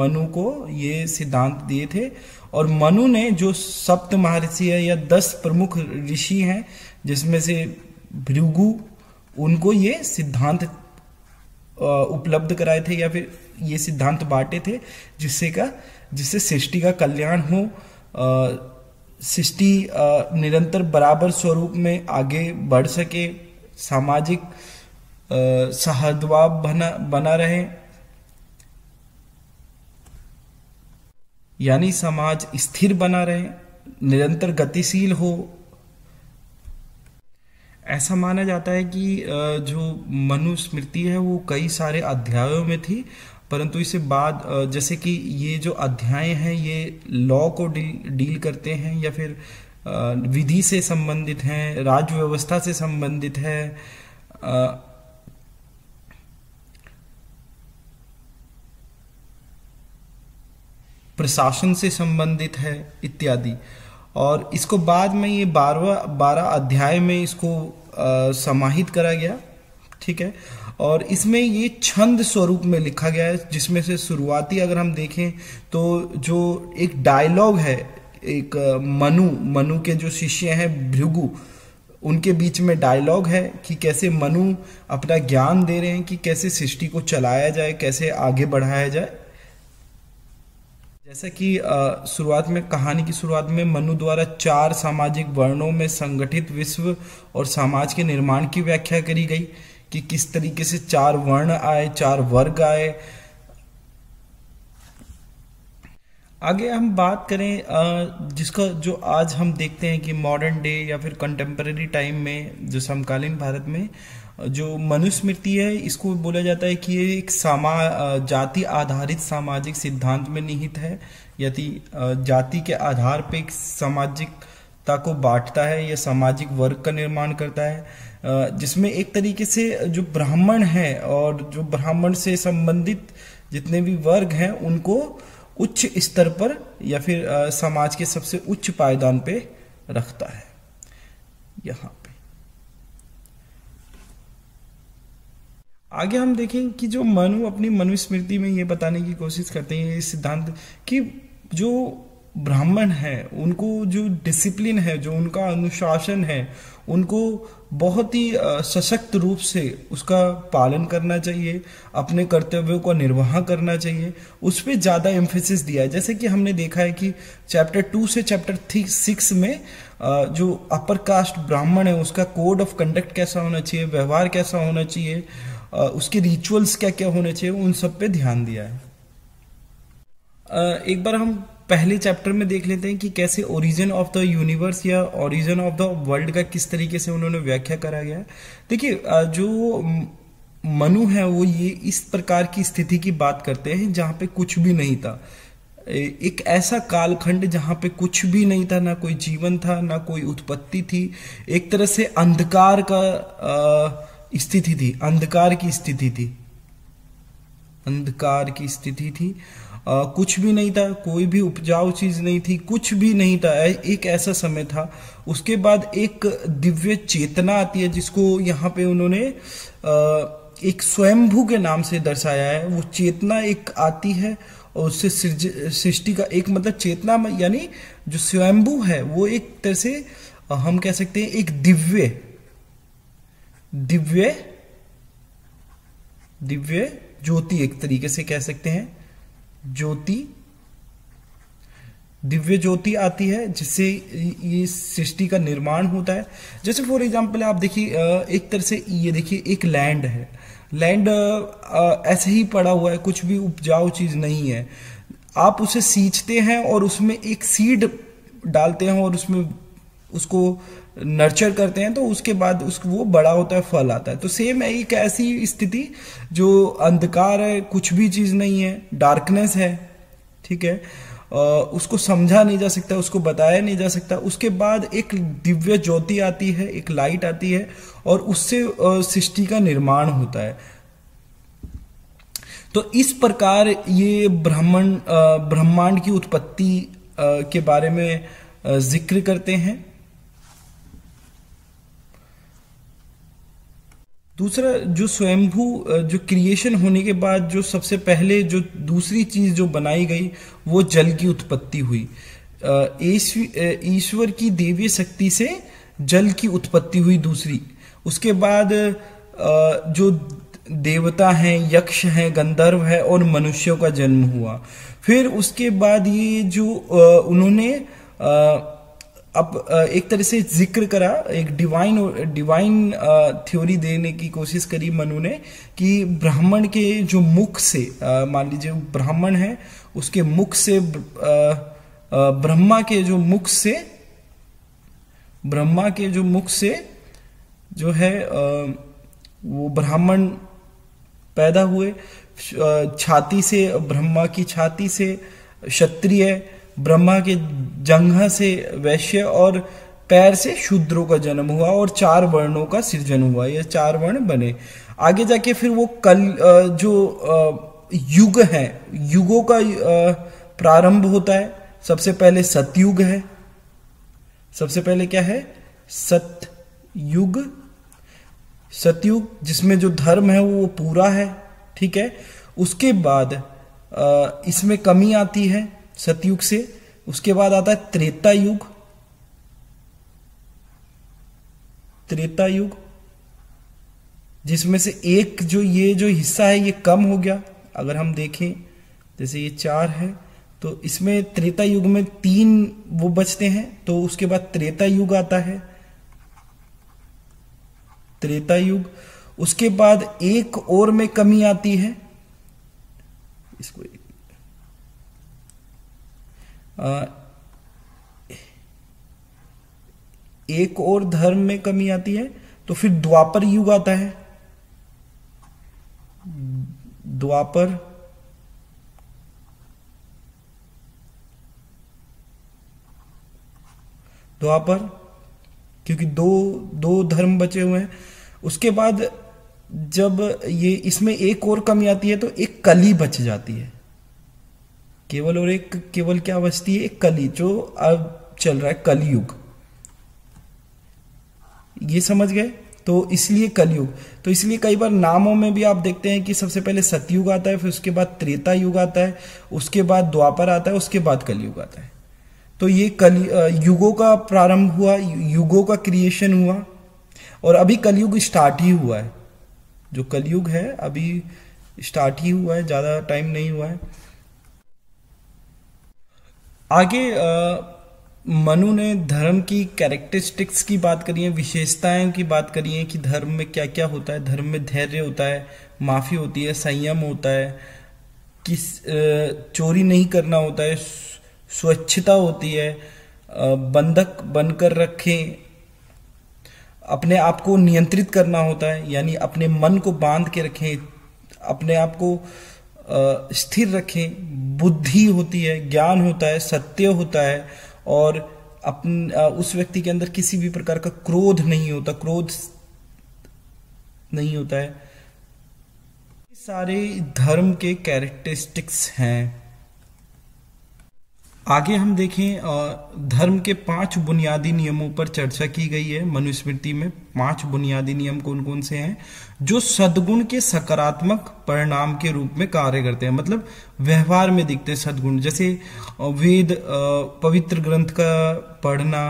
Speaker 1: मनु को ये सिद्धांत दिए थे और मनु ने जो सप्त महर्षि है या दस प्रमुख ऋषि हैं जिसमें से भृगु उनको ये सिद्धांत उपलब्ध कराए थे या फिर ये सिद्धांत बांटे थे जिससे का जिससे सृष्टि का कल्याण हो सृष्टि निरंतर बराबर स्वरूप में आगे बढ़ सके सामाजिक सहद्वाब बना बना रहे यानी समाज स्थिर बना रहे निरंतर गतिशील हो ऐसा माना जाता है कि जो मनुस्मृति है वो कई सारे अध्यायों में थी परंतु इसे बाद जैसे कि ये जो अध्याय हैं ये लॉ को डील करते हैं या फिर विधि से संबंधित हैं राज्य व्यवस्था से संबंधित है प्रशासन से संबंधित है इत्यादि और इसको बाद में ये बारवा बारह अध्याय में इसको आ, समाहित करा गया ठीक है और इसमें ये छंद स्वरूप में लिखा गया है जिसमें से शुरुआती अगर हम देखें तो जो एक डायलॉग है एक मनु मनु के जो शिष्य हैं भृगु उनके बीच में डायलॉग है कि कैसे मनु अपना ज्ञान दे रहे हैं कि कैसे सृष्टि को चलाया जाए कैसे आगे बढ़ाया जाए जैसा कि शुरुआत में कहानी की शुरुआत में मनु द्वारा चार सामाजिक वर्णों में संगठित विश्व और समाज के निर्माण की व्याख्या करी गई कि किस तरीके से चार वर्ण आए चार वर्ग आए आगे हम बात करें जिसका जो आज हम देखते हैं कि मॉडर्न डे या फिर कंटेम्प्रेरी टाइम में जो समकालीन भारत में जो मनुस्मृति है इसको बोला जाता है कि ये एक समा जाति आधारित सामाजिक सिद्धांत में निहित है यदि जाति के आधार पर एक सामाजिकता को बांटता है या सामाजिक वर्ग का निर्माण करता है जिसमें एक तरीके से जो ब्राह्मण है और जो ब्राह्मण से संबंधित जितने भी वर्ग हैं उनको उच्च स्तर पर या फिर समाज के सबसे उच्च पायदान पे रखता है यहाँ आगे हम देखें कि जो मनु अपनी मनुस्मृति में ये बताने की कोशिश करते हैं ये सिद्धांत कि जो ब्राह्मण है उनको जो डिसिप्लिन है जो उनका अनुशासन है उनको बहुत ही सशक्त रूप से उसका पालन करना चाहिए अपने कर्तव्यों का निर्वाह करना चाहिए उस पर ज़्यादा एम्फेसिस दिया है जैसे कि हमने देखा है कि चैप्टर टू से चैप्टर थ्री सिक्स में जो अपर कास्ट ब्राह्मण है उसका कोड ऑफ कंडक्ट कैसा होना चाहिए व्यवहार कैसा होना चाहिए उसके रिचुअल्स क्या क्या होने चाहिए उन सब पे ध्यान दिया है एक बार हम पहले चैप्टर में देख लेते हैं कि कैसे ओरिजिन ऑफ द यूनिवर्स या ओरिजिन ऑफ द वर्ल्ड का किस तरीके से उन्होंने व्याख्या करा गया देखिए जो मनु है वो ये इस प्रकार की स्थिति की बात करते हैं जहाँ पे कुछ भी नहीं था एक ऐसा कालखंड जहाँ पे कुछ भी नहीं था ना कोई जीवन था ना कोई उत्पत्ति थी एक तरह से अंधकार का आ, स्थिति थी अंधकार की स्थिति थी अंधकार की स्थिति थी आ, कुछ भी नहीं था कोई भी उपजाऊ चीज नहीं थी कुछ भी नहीं था एक ऐसा समय था उसके बाद एक दिव्य चेतना आती है जिसको यहाँ पे उन्होंने आ, एक स्वयंभू के नाम से दर्शाया है वो चेतना एक आती है और उससे सृष्टि का एक मतलब चेतना यानी जो स्वयंभू है वो एक तरह से हम कह सकते हैं एक दिव्य दिव्य दिव्य ज्योति एक तरीके से कह सकते हैं ज्योति दिव्य ज्योति आती है जिससे ये सृष्टि का निर्माण होता है जैसे फॉर एग्जांपल आप देखिए एक तरह से ये देखिए एक लैंड है लैंड ऐसे ही पड़ा हुआ है कुछ भी उपजाऊ चीज नहीं है आप उसे सींचते हैं और उसमें एक सीड डालते हैं और उसमें उसको नर्चर करते हैं तो उसके बाद उस वो बड़ा होता है फल आता है तो सेम है एक ऐसी स्थिति जो अंधकार है कुछ भी चीज़ नहीं है डार्कनेस है ठीक है उसको समझा नहीं जा सकता उसको बताया नहीं जा सकता उसके बाद एक दिव्य ज्योति आती है एक लाइट आती है और उससे सृष्टि का निर्माण होता है तो इस प्रकार ये ब्राह्मण ब्रह्मांड की उत्पत्ति के बारे में जिक्र करते हैं दूसरा जो स्वयंभू जो क्रिएशन होने के बाद जो सबसे पहले जो दूसरी चीज जो बनाई गई वो जल की उत्पत्ति हुई ईश्वर की देवी शक्ति से जल की उत्पत्ति हुई दूसरी उसके बाद जो देवता हैं यक्ष हैं गंधर्व है और मनुष्यों का जन्म हुआ फिर उसके बाद ये जो उन्होंने अब एक तरह से जिक्र करा एक डिवाइन डिवाइन थ्योरी देने की कोशिश करी मनु ने कि ब्राह्मण के जो मुख से मान लीजिए ब्राह्मण है उसके मुख से ब्रह्मा के जो मुख से ब्रह्मा के जो मुख से जो है वो ब्राह्मण पैदा हुए छाती से ब्रह्मा की छाती से क्षत्रिय ब्रह्मा के जंघा से वैश्य और पैर से शूद्रों का जन्म हुआ और चार वर्णों का सृजन हुआ यह चार वर्ण बने आगे जाके फिर वो कल जो युग है युगों का प्रारंभ होता है सबसे पहले सतयुग है सबसे पहले क्या है सतयुग सतयुग जिसमें जो धर्म है वो पूरा है ठीक है उसके बाद इसमें कमी आती है सतयुग से उसके बाद आता है त्रेता युग त्रेता युग जिसमें से एक जो ये जो हिस्सा है ये कम हो गया अगर हम देखें जैसे ये चार है तो इसमें त्रेता युग में तीन वो बचते हैं तो उसके बाद त्रेता युग आता है त्रेता युग उसके बाद एक और में कमी आती है इसको एक एक और धर्म में कमी आती है तो फिर द्वापर युग आता है द्वापर द्वापर क्योंकि दो दो धर्म बचे हुए हैं उसके बाद जब ये इसमें एक और कमी आती है तो एक कली बच जाती है केवल और एक केवल क्या बचती है एक कली जो अब चल रहा है कलयुग ये समझ गए तो इसलिए कलयुग तो इसलिए कई बार नामों में भी आप देखते हैं कि सबसे पहले सतयुग आता है फिर उसके बाद त्रेता युग आता है उसके बाद द्वापर आता है उसके बाद कलयुग आता है तो ये कल युगों का प्रारंभ हुआ युगों का क्रिएशन हुआ और अभी कलयुग स्टार्ट ही हुआ है जो कलयुग है अभी स्टार्ट ही हुआ है ज़्यादा टाइम नहीं हुआ है आगे मनु ने धर्म की कैरेक्टरिस्टिक्स की बात करी है विशेषताएं की बात करी है कि धर्म में क्या क्या होता है धर्म में धैर्य होता है माफ़ी होती है संयम होता है किस चोरी नहीं करना होता है स्वच्छता होती है बंधक बनकर रखें अपने आप को नियंत्रित करना होता है यानी अपने मन को बांध के रखें अपने आप को स्थिर रखें बुद्धि होती है ज्ञान होता है सत्य होता है और अपन उस व्यक्ति के अंदर किसी भी प्रकार का क्रोध नहीं होता क्रोध नहीं होता है सारे धर्म के कैरेक्टरिस्टिक्स हैं आगे हम देखें धर्म के पांच बुनियादी नियमों पर चर्चा की गई है मनुस्मृति में पांच बुनियादी नियम कौन कौन से हैं जो सदगुण के सकारात्मक परिणाम के रूप में कार्य करते हैं मतलब व्यवहार में दिखते हैं सदगुण जैसे वेद पवित्र ग्रंथ का पढ़ना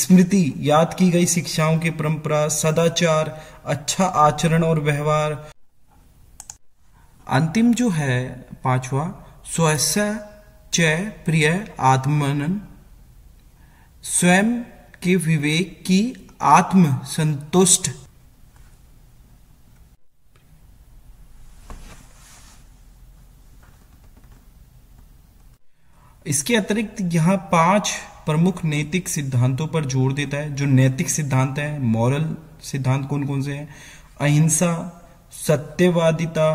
Speaker 1: स्मृति याद की गई शिक्षाओं की परंपरा सदाचार अच्छा आचरण और व्यवहार अंतिम जो है पांचवा स्वस्थ च प्रिय आत्मनन स्वयं के विवेक की आत्म संतुष्ट इसके अतिरिक्त यहां पांच प्रमुख नैतिक सिद्धांतों पर जोर देता है जो नैतिक सिद्धांत है मॉरल सिद्धांत कौन कौन से हैं अहिंसा सत्यवादिता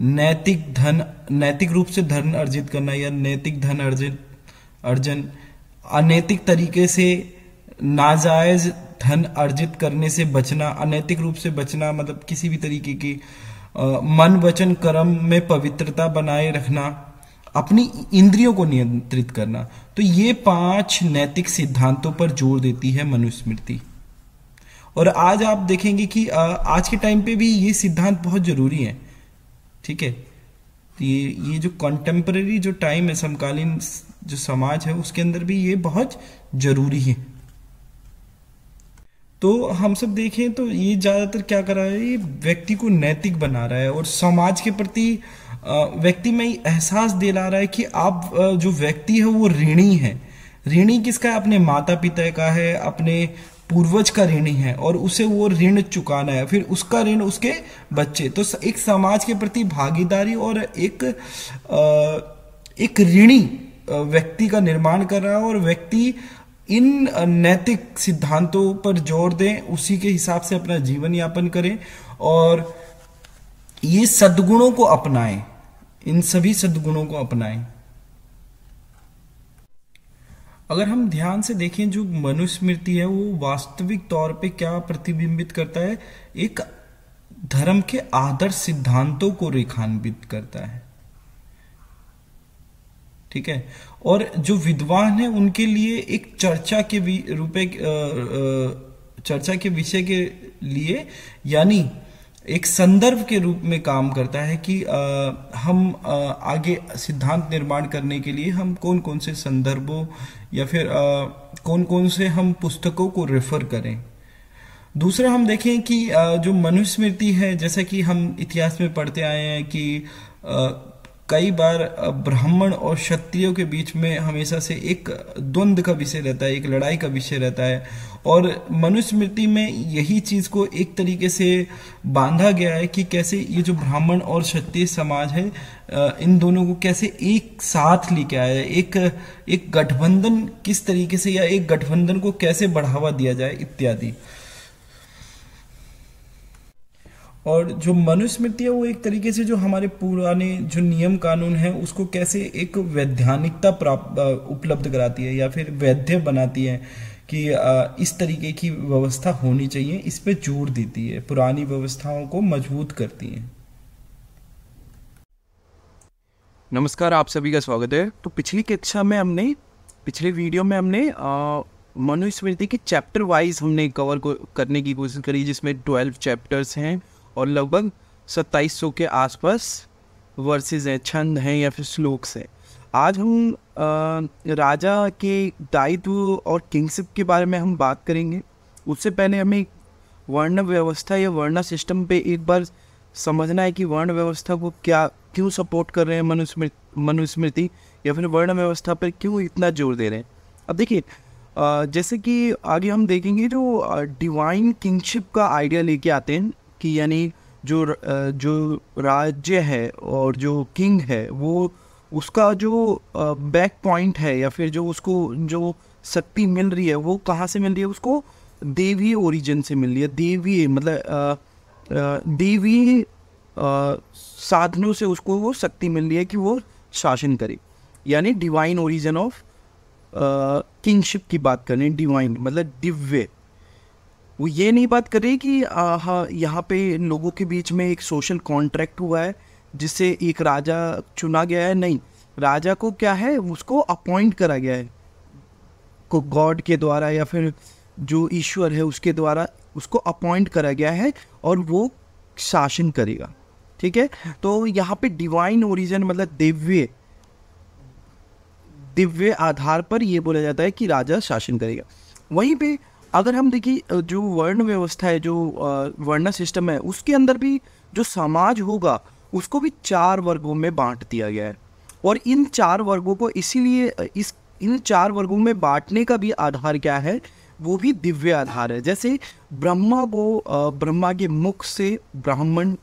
Speaker 1: नैतिक धन नैतिक रूप से धन अर्जित करना या नैतिक धन अर्जित अर्जन अनैतिक तरीके से नाजायज धन अर्जित करने से बचना अनैतिक रूप से बचना मतलब किसी भी तरीके की मन वचन कर्म में पवित्रता बनाए रखना अपनी इंद्रियों को नियंत्रित करना तो ये पांच नैतिक सिद्धांतों पर जोर देती है मनुस्मृति और आज आप देखेंगे कि आज के टाइम पे भी ये सिद्धांत बहुत जरूरी हैं ठीक है तो ये ये जो कॉन्टेम्प्रेरी जो टाइम है समकालीन जो समाज है उसके अंदर भी ये बहुत जरूरी है तो हम सब देखें तो ये ज़्यादातर क्या कर रहा है ये व्यक्ति को नैतिक बना रहा है और समाज के प्रति व्यक्ति में एहसास दिला रहा है कि आप जो व्यक्ति है वो ऋणी है ऋणी किसका है अपने माता पिता का है अपने पूर्वज का ऋण है और उसे वो ऋण चुकाना है फिर उसका ऋण उसके बच्चे तो एक समाज के प्रति भागीदारी और एक एक ऋणी व्यक्ति का निर्माण कर रहा है और व्यक्ति इन नैतिक सिद्धांतों पर जोर दें उसी के हिसाब से अपना जीवन यापन करें और ये सद्गुणों को अपनाएं इन सभी सद्गुणों को अपनाएं अगर हम ध्यान से देखें जो मनुस्मृति है वो वास्तविक तौर पे क्या प्रतिबिंबित करता है एक धर्म के आदर्श सिद्धांतों को रेखान्वित करता है ठीक है और जो विद्वान है उनके लिए एक चर्चा के रूपे चर्चा के विषय के लिए यानी एक संदर्भ के रूप में काम करता है कि आ, हम आ, आगे सिद्धांत निर्माण करने के लिए हम कौन कौन से संदर्भों या फिर आ, कौन कौन से हम पुस्तकों को रेफर करें दूसरा हम देखें कि आ, जो मनुस्मृति है जैसा कि हम इतिहास में पढ़ते आए हैं कि आ, कई बार ब्राह्मण और क्षत्रियो के बीच में हमेशा से एक द्वंद का विषय रहता है एक लड़ाई का विषय रहता है और मनुस्मृति में यही चीज को एक तरीके से बांधा गया है कि कैसे ये जो ब्राह्मण और क्षत्रिय समाज है इन दोनों को कैसे एक साथ लेके आया जाए एक एक गठबंधन किस तरीके से या एक गठबंधन को कैसे बढ़ावा दिया जाए इत्यादि और जो मनुस्मृति है वो एक तरीके से जो हमारे पुराने जो नियम कानून है उसको कैसे एक वैधानिकता प्राप्त उपलब्ध कराती है या फिर वैध्य बनाती है कि इस तरीके की व्यवस्था होनी चाहिए इस पे जोर देती है पुरानी व्यवस्थाओं को मजबूत करती है नमस्कार आप सभी का स्वागत है तो पिछली कक्षा में हमने पिछले वीडियो में हमने आ, मनुस्मृति के चैप्टर वाइज हमने कवर को करने की कोशिश करी जिसमें ट्वेल्व चैप्टर्स हैं और लगभग सत्ताईस सौ के आसपास वर्सेस हैं छंद हैं या फिर श्लोक्स हैं आज हम राजा के दायित्व और किंगशिप के बारे में हम बात करेंगे उससे पहले हमें वर्ण व्यवस्था या वर्ण सिस्टम पे एक बार समझना है कि वर्ण व्यवस्था को क्या क्यों सपोर्ट कर रहे हैं मनुस्मृति मनुस्मृति या फिर वर्ण व्यवस्था पर क्यों इतना जोर दे रहे हैं अब देखिए जैसे कि आगे हम देखेंगे जो डिवाइन किंगशिप का आइडिया लेके आते हैं कि यानी जो जो राज्य है और जो किंग है वो उसका जो बैक पॉइंट है या फिर जो उसको जो शक्ति मिल रही है वो कहाँ से मिल रही है उसको देवी ओरिजिन से मिल रही है देवी मतलब देवी साधनों से उसको वो शक्ति मिल रही है कि वो शासन करे यानी डिवाइन ओरिजिन ऑफ किंगशिप की बात करें डिवाइन मतलब दिव्य वो ये नहीं बात कर रही कि हाँ यहाँ पे लोगों के बीच में एक सोशल कॉन्ट्रैक्ट हुआ है जिससे एक राजा चुना गया है नहीं राजा को क्या है उसको अपॉइंट करा गया है को गॉड के द्वारा या फिर जो ईश्वर है उसके द्वारा उसको अपॉइंट करा गया है और वो शासन करेगा ठीक है तो यहाँ पे डिवाइन ओरिजिन मतलब दिव्य दिव्य आधार पर यह बोला जाता है कि राजा शासन करेगा वहीं पे अगर हम देखिए जो वर्ण व्यवस्था है जो वर्ण सिस्टम है उसके अंदर भी जो समाज होगा उसको भी चार वर्गों में बांट दिया गया है और इन चार वर्गों को इसीलिए इस इन चार वर्गों में बांटने का भी आधार क्या है वो भी दिव्य आधार है जैसे ब्रह्मा को ब्रह्मा के मुख से ब्राह्मण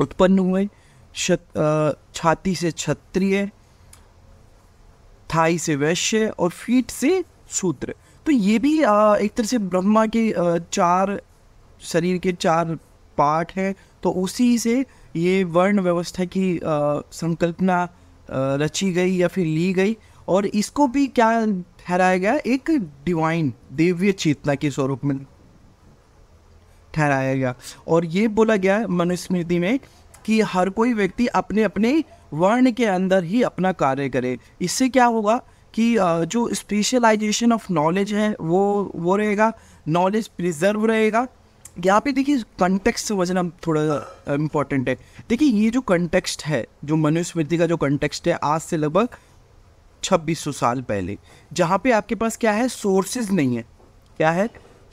Speaker 1: उत्पन्न हुए छाती से क्षत्रिय थाई से वैश्य और फीट से सूत्र तो ये भी एक तरह से ब्रह्मा के चार शरीर के चार पार्ट हैं तो उसी से ये वर्ण व्यवस्था की संकल्पना रची गई या फिर ली गई और इसको भी क्या ठहराया गया एक डिवाइन देव्य चेतना के स्वरूप में ठहराया गया और ये बोला गया मनुस्मृति में कि हर कोई व्यक्ति अपने अपने वर्ण के अंदर ही अपना कार्य करे इससे क्या होगा कि जो स्पेशलाइजेशन ऑफ नॉलेज है वो वो रहेगा नॉलेज प्रिजर्व रहेगा यहाँ पे देखिए कंटेक्स्ट समझना थोड़ा इम्पॉर्टेंट है देखिए ये जो कंटेक्स्ट है जो मनुस्मृति का जो कंटेक्स्ट है आज से लगभग 2600 साल पहले जहाँ पे आपके पास क्या है सोर्सेज नहीं है क्या है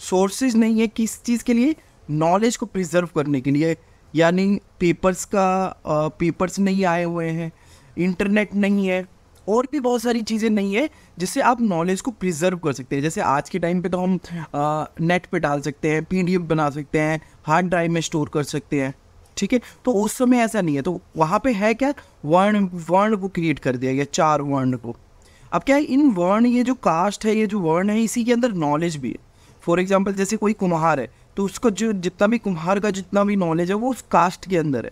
Speaker 1: सोर्सेज नहीं है किस चीज़ के लिए नॉलेज को प्रिजर्व करने के लिए यानी पेपर्स का पेपर्स नहीं आए हुए हैं इंटरनेट नहीं है और भी बहुत सारी चीज़ें नहीं है जिससे आप नॉलेज को प्रिजर्व कर सकते हैं जैसे आज के टाइम पे तो हम आ, नेट पे डाल सकते हैं पी बना सकते हैं हार्ड ड्राइव में स्टोर कर सकते हैं ठीक है तो उस समय ऐसा नहीं है तो वहाँ पे है क्या वर्ण वर्ण को क्रिएट कर दिया गया चार वर्ण को अब क्या है इन वर्ण ये जो कास्ट है ये जो वर्ण है इसी के अंदर नॉलेज भी है फॉर एग्जाम्पल जैसे कोई कुम्हार है तो उसको जो जितना भी कुम्हार का जितना भी नॉलेज है वो उस कास्ट के अंदर है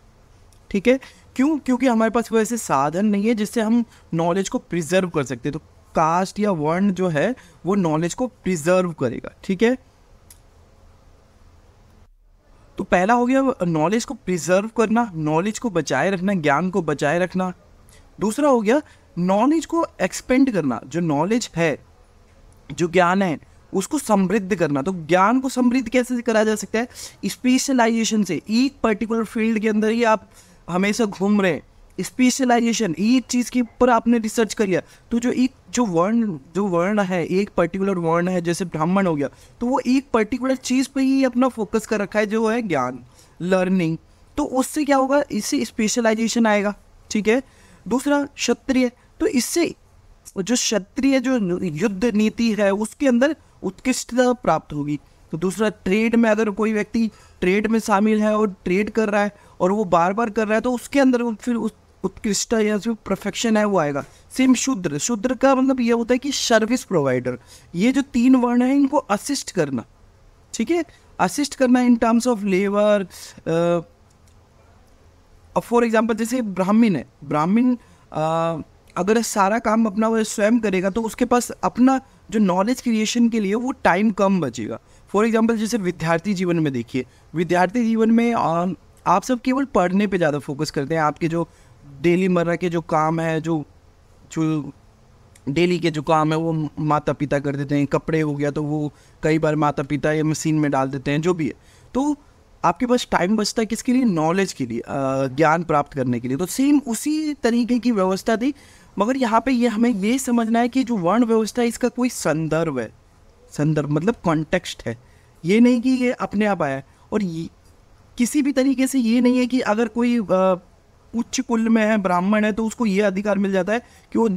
Speaker 1: ठीक है क्यों क्योंकि हमारे पास कोई ऐसे साधन नहीं है जिससे हम नॉलेज को प्रिजर्व कर सकते तो कास्ट या वर्ण जो है वो नॉलेज को प्रिजर्व करेगा ठीक है तो पहला हो गया नॉलेज को प्रिजर्व करना नॉलेज को बचाए रखना ज्ञान को बचाए रखना दूसरा हो गया नॉलेज को एक्सपेंड करना जो नॉलेज है जो ज्ञान है उसको समृद्ध करना तो ज्ञान को समृद्ध कैसे कराया जा सकता है स्पेशलाइजेशन से एक पर्टिकुलर फील्ड के अंदर ही आप हमेशा घूम रहे हैं स्पेशलाइजेशन एक चीज़ के ऊपर आपने रिसर्च कर लिया तो जो एक जो वर्ण जो वर्ण है एक पर्टिकुलर वर्ण है जैसे ब्राह्मण हो गया तो वो एक पर्टिकुलर चीज़ पे ही अपना फोकस कर रखा है जो है ज्ञान लर्निंग तो उससे क्या होगा इससे स्पेशलाइजेशन आएगा ठीक है दूसरा क्षत्रिय तो इससे जो क्षत्रिय जो युद्ध नीति है उसके अंदर उत्कृष्टता प्राप्त होगी तो दूसरा ट्रेड में अगर कोई व्यक्ति ट्रेड में शामिल है और ट्रेड कर रहा है और वो बार बार कर रहा है तो उसके अंदर फिर उस उत्कृष्ट या जो परफेक्शन है वो आएगा सेम शूद्र शूद्र का मतलब ये होता है कि सर्विस प्रोवाइडर ये जो तीन वर्ण है इनको असिस्ट करना ठीक है असिस्ट करना in terms of labour for example जैसे ब्राह्मीण है ब्राह्मीण अगर सारा काम अपना वह स्वयं करेगा तो उसके पास अपना जो नॉलेज क्रिएशन के लिए वो टाइम कम बचेगा फॉर एग्जाम्पल जैसे विद्यार्थी जीवन में देखिए विद्यार्थी जीवन में आप सब केवल पढ़ने पे ज़्यादा फोकस करते हैं आपके जो डेली मर्रा के जो काम है जो जो डेली के जो काम है वो माता पिता कर देते हैं कपड़े हो गया तो वो कई बार माता पिता या मशीन में डाल देते हैं जो भी है तो आपके पास टाइम बचता है किसके लिए नॉलेज के लिए ज्ञान प्राप्त करने के लिए तो सेम उसी तरीके की व्यवस्था थी मगर यहाँ पे ये हमें ये समझना है कि जो वर्ण व्यवस्था है इसका कोई संदर्भ है संदर्भ मतलब कॉन्टेक्स्ट है ये नहीं कि ये अपने आप आया और किसी भी तरीके से ये नहीं है कि अगर कोई उच्च कुल में है ब्राह्मण है तो उसको ये अधिकार मिल जाता है कि वो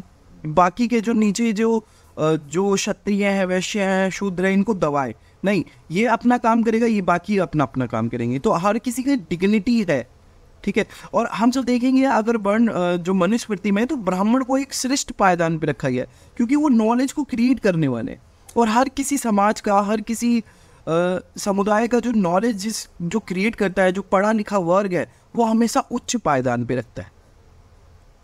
Speaker 1: बाकी के जो नीचे जो जो क्षत्रिय हैं वैश्य हैं शूद्र हैं इनको दबाए नहीं ये अपना काम करेगा ये बाकी अपना अपना काम करेंगे तो हर किसी की डिग्निटी है ठीक है और हम जब देखेंगे अगर वर्ण जो मनुस्मृति में तो ब्राह्मण को एक श्रेष्ठ पायदान पर रखा गया क्योंकि वो नॉलेज को क्रिएट करने वाले और हर किसी समाज का हर किसी समुदाय का जो नॉलेज जिस जो क्रिएट करता है जो पढ़ा लिखा वर्ग है वो हमेशा उच्च पायदान पे रखता है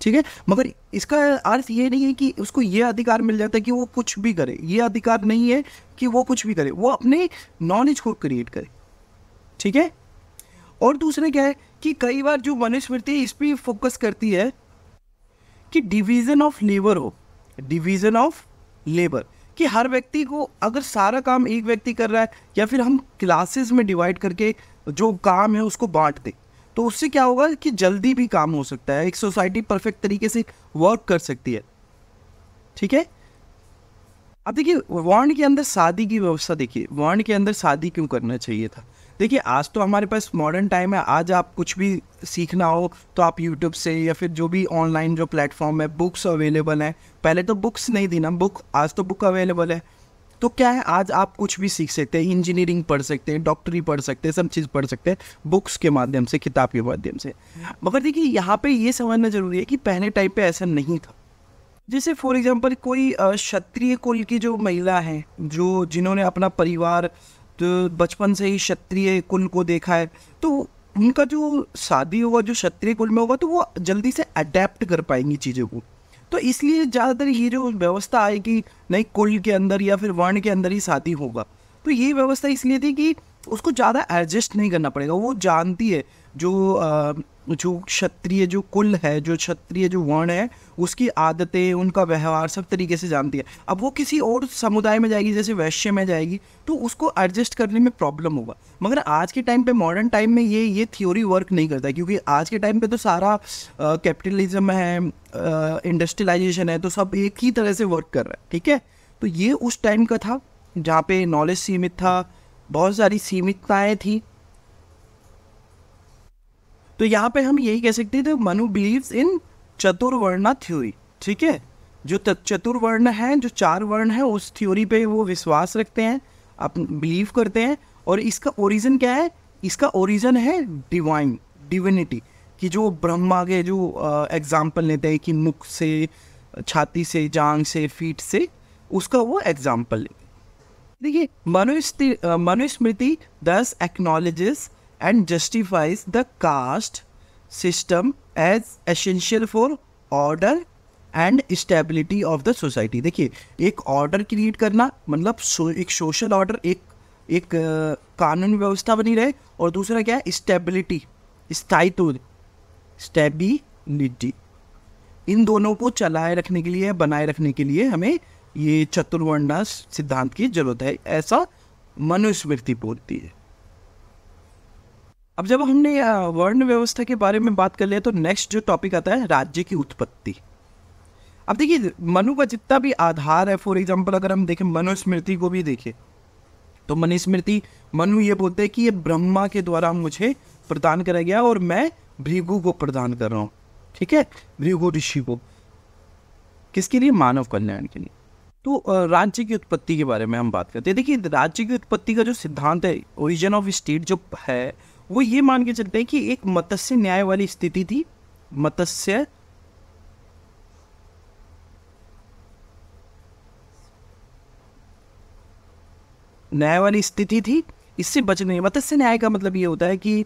Speaker 1: ठीक है मगर इसका अर्थ ये नहीं है कि उसको ये अधिकार मिल जाता है कि वो कुछ भी करे ये अधिकार नहीं है कि वो कुछ भी करे वो अपने नॉलेज को क्रिएट करे ठीक है और दूसरा क्या है कि कई बार जो मनुस्मृति इस पर फोकस करती है कि डिवीज़न ऑफ लेबर हो डिवीज़न ऑफ लेबर कि हर व्यक्ति को अगर सारा काम एक व्यक्ति कर रहा है या फिर हम क्लासेस में डिवाइड करके जो काम है उसको बांट दें तो उससे क्या होगा कि जल्दी भी काम हो सकता है एक सोसाइटी परफेक्ट तरीके से वर्क कर सकती है ठीक है अब देखिए वर्ण के अंदर शादी की व्यवस्था देखिए वर्ण के अंदर शादी क्यों करना चाहिए था देखिए आज तो हमारे पास मॉडर्न टाइम है आज आप कुछ भी सीखना हो तो आप यूट्यूब से या फिर जो भी ऑनलाइन जो प्लेटफॉर्म है बुक्स अवेलेबल हैं पहले तो बुक्स नहीं थी ना बुक आज तो बुक अवेलेबल है तो क्या है आज आप कुछ भी सीख सकते हैं इंजीनियरिंग पढ़ सकते हैं डॉक्टरी पढ़ सकते हैं सब चीज़ पढ़ सकते हैं बुक्स के माध्यम से किताब के माध्यम से मगर देखिए यहाँ पे ये समझना ज़रूरी है कि पहले टाइम पे ऐसा नहीं था जैसे फॉर एग्जांपल कोई क्षत्रिय कुल की जो महिला है जो जिन्होंने अपना परिवार तो बचपन से ही क्षत्रिय कुल को देखा है तो उनका जो शादी होगा जो क्षत्रिय कुल में होगा तो वो जल्दी से अडेप्ट कर पाएंगी चीज़ों को तो इसलिए ज़्यादातर ये जो व्यवस्था आएगी नहीं कुल के अंदर या फिर वर्ण के अंदर ही शादी होगा तो ये व्यवस्था इसलिए थी कि उसको ज़्यादा एडजस्ट नहीं करना पड़ेगा वो जानती है जो जो क्षत्रिय जो कुल है जो क्षत्रिय जो वर्ण है उसकी आदतें उनका व्यवहार सब तरीके से जानती है अब वो किसी और समुदाय में जाएगी जैसे वैश्य में जाएगी तो उसको एडजस्ट करने में प्रॉब्लम होगा मगर आज के टाइम पे मॉडर्न टाइम में ये ये थ्योरी वर्क नहीं करता क्योंकि आज के टाइम पे तो सारा कैपिटलिज्म है इंडस्ट्रियलाइजेशन है तो सब एक ही तरह से वर्क कर रहा है ठीक है तो ये उस टाइम का था जहाँ पे नॉलेज सीमित था बहुत सारी सीमितताएं थी तो यहाँ पे हम यही कह सकते थे तो Manu believe in chaturvarna theory ठीक है जो चतुर्वर्ण है जो चार वर्ण है उस थ्योरी पे वो विश्वास रखते हैं आप बिलीव करते हैं और इसका ओरिजिन क्या है इसका ओरिजिन है डिवाइन डिविनिटी कि जो ब्रह्मा के जो एग्जाम्पल लेते हैं कि मुख से छाती से जांग से फीट से उसका वो एग्जाम्पल देखिए Manusmriti Manusmriti thus acknowledges and justifies the caste system as essential for order and stability of the society देखिए एक ऑर्डर क्रिएट करना मतलब सो, एक सोशल ऑर्डर एक एक कानून व्यवस्था बनी रहे और दूसरा क्या है स्टेबिलिटी स्थायित्व स्टेबिलिटी इन दोनों को चलाए रखने के लिए बनाए रखने के लिए हमें ये चतुर्वर्णा सिद्धांत की जरूरत है ऐसा मनुस्मृति बोलती है अब जब हमने वर्ण व्यवस्था के बारे में बात कर लिया तो नेक्स्ट जो टॉपिक आता है राज्य की उत्पत्ति अब देखिए मनु का जितना भी आधार है फॉर एग्जाम्पल अगर हम देखें मनुस्मृति को भी देखें तो मनुस्मृति मनु ये बोलते हैं कि ये ब्रह्मा के द्वारा मुझे प्रदान कराया गया और मैं भृगु को प्रदान कर रहा हूँ ठीक है भृगु ऋषि को किसके लिए मानव कल्याण के लिए तो राज्य की उत्पत्ति के बारे में हम बात करते हैं देखिए राज्य की उत्पत्ति का जो सिद्धांत है ओरिजिन ऑफ स्टेट जो है वो ये मान के चलते हैं कि एक मत्स्य न्याय वाली स्थिति थी मत्स्य न्याय वाली स्थिति थी इससे बचने मत्स्य न्याय का मतलब ये होता है कि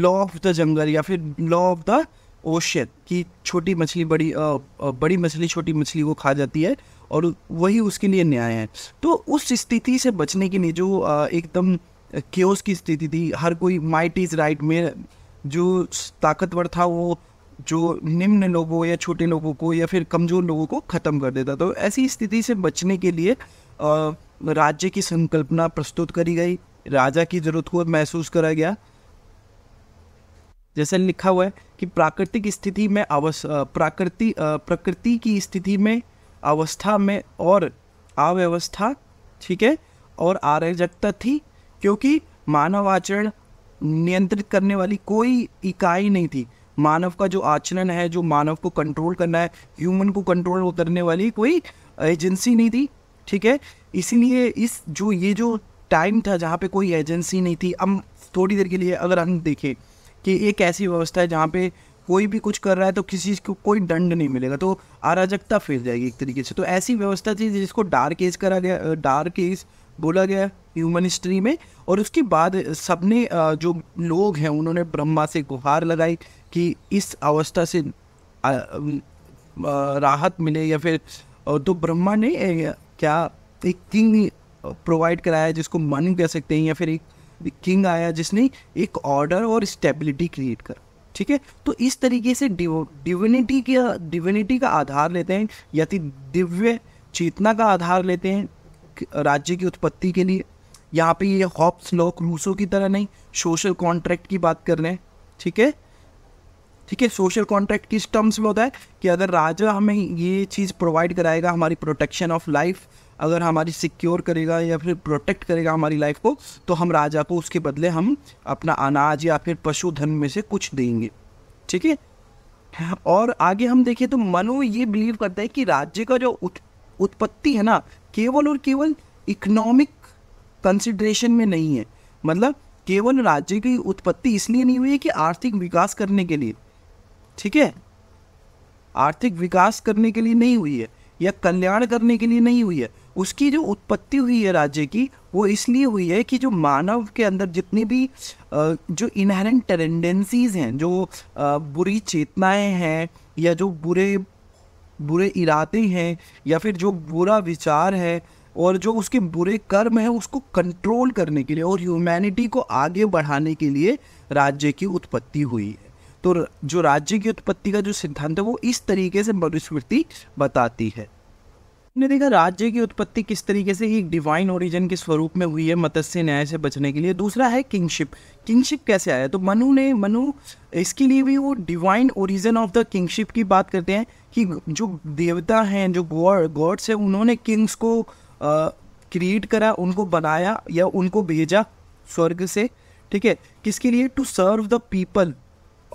Speaker 1: लॉ ऑफ द जंगल या फिर लॉ ऑफ द ओशियत oh, कि छोटी मछली बड़ी आ, आ, बड़ी मछली छोटी मछली को खा जाती है और वही उसके लिए न्याय है तो उस स्थिति से बचने के लिए जो एकदम केस की स्थिति थी हर कोई माइट इज़ राइट में जो ताकतवर था वो जो निम्न लोगों या छोटे लोगों को या फिर कमज़ोर लोगों को ख़त्म कर देता तो ऐसी स्थिति से बचने के लिए राज्य की संकल्पना प्रस्तुत करी गई राजा की ज़रूरत को महसूस करा गया जैसे लिखा हुआ है कि प्राकृतिक स्थिति में अवस प्राकृति प्रकृति की स्थिति में अवस्था में और अव्यवस्था ठीक है और आरजकता थी क्योंकि मानव आचरण नियंत्रित करने वाली कोई इकाई नहीं थी मानव का जो आचरण है जो मानव को कंट्रोल करना है ह्यूमन को कंट्रोल करने वाली कोई एजेंसी नहीं थी ठीक है इसीलिए इस जो ये जो टाइम था जहाँ पे कोई एजेंसी नहीं थी हम थोड़ी देर के लिए अगर हम देखें कि एक ऐसी व्यवस्था है जहाँ पे कोई भी कुछ कर रहा है तो किसी को कोई दंड नहीं मिलेगा तो अराजकता फैल जाएगी एक तरीके से तो ऐसी व्यवस्था थी जिसको डार्क एज करा गया डार्क एज बोला गया ह्यूमन हिस्ट्री में और उसके बाद सबने जो लोग हैं उन्होंने ब्रह्मा से गुहार लगाई कि इस अवस्था से राहत मिले या फिर तो ब्रह्मा ने क्या एक किंग प्रोवाइड कराया जिसको मन कह सकते हैं या फिर एक किंग आया जिसने एक ऑर्डर और स्टेबिलिटी क्रिएट कर ठीक है तो इस तरीके से डिविनिटी का डिविनिटी का आधार लेते हैं या दिव्य चेतना का आधार लेते हैं राज्य की उत्पत्ति के लिए यहाँ पे ये हॉप्स लॉक रूसो की तरह नहीं सोशल कॉन्ट्रैक्ट की बात कर रहे हैं ठीक है ठीक है सोशल कॉन्ट्रैक्ट किस टर्म्स में होता है कि अगर राजा हमें ये चीज़ प्रोवाइड कराएगा हमारी प्रोटेक्शन ऑफ लाइफ अगर हमारी सिक्योर करेगा या फिर प्रोटेक्ट करेगा हमारी लाइफ को तो हम राजा को उसके बदले हम अपना अनाज या फिर पशुधन में से कुछ देंगे ठीक है हाँ, और आगे हम देखें तो मनु ये बिलीव करता है कि राज्य का जो उत, उत्पत्ति है ना केवल और केवल इकोनॉमिक कंसिड्रेशन में नहीं है मतलब केवल राज्य की उत्पत्ति इसलिए नहीं हुई है कि आर्थिक विकास करने के लिए ठीक है आर्थिक विकास करने के लिए नहीं हुई है या कल्याण करने के लिए नहीं हुई है उसकी जो उत्पत्ति हुई है राज्य की वो इसलिए हुई है कि जो मानव के अंदर जितनी भी जो इनहेरेंट टेंडेंसीज हैं जो बुरी चेतनाएं हैं या जो बुरे बुरे इरादे हैं या फिर जो बुरा विचार है और जो उसके बुरे कर्म हैं उसको कंट्रोल करने के लिए और ह्यूमैनिटी को आगे बढ़ाने के लिए राज्य की उत्पत्ति हुई है तो जो राज्य की उत्पत्ति का जो सिद्धांत है वो इस तरीके से मनुस्मृति बताती है ने देखा राज्य की उत्पत्ति किस तरीके से एक डिवाइन ओरिजिन के स्वरूप में हुई है मत्स्य न्याय से बचने के लिए दूसरा है किंगशिप किंगशिप कैसे आया तो मनु ने मनु इसके लिए भी वो divine origin of the kingship की बात करते हैं कि जो देवता हैं जो गॉड गॉड्स हैं उन्होंने किंग्स को क्रिएट करा उनको बनाया या उनको भेजा स्वर्ग से ठीक है किसके लिए to serve the people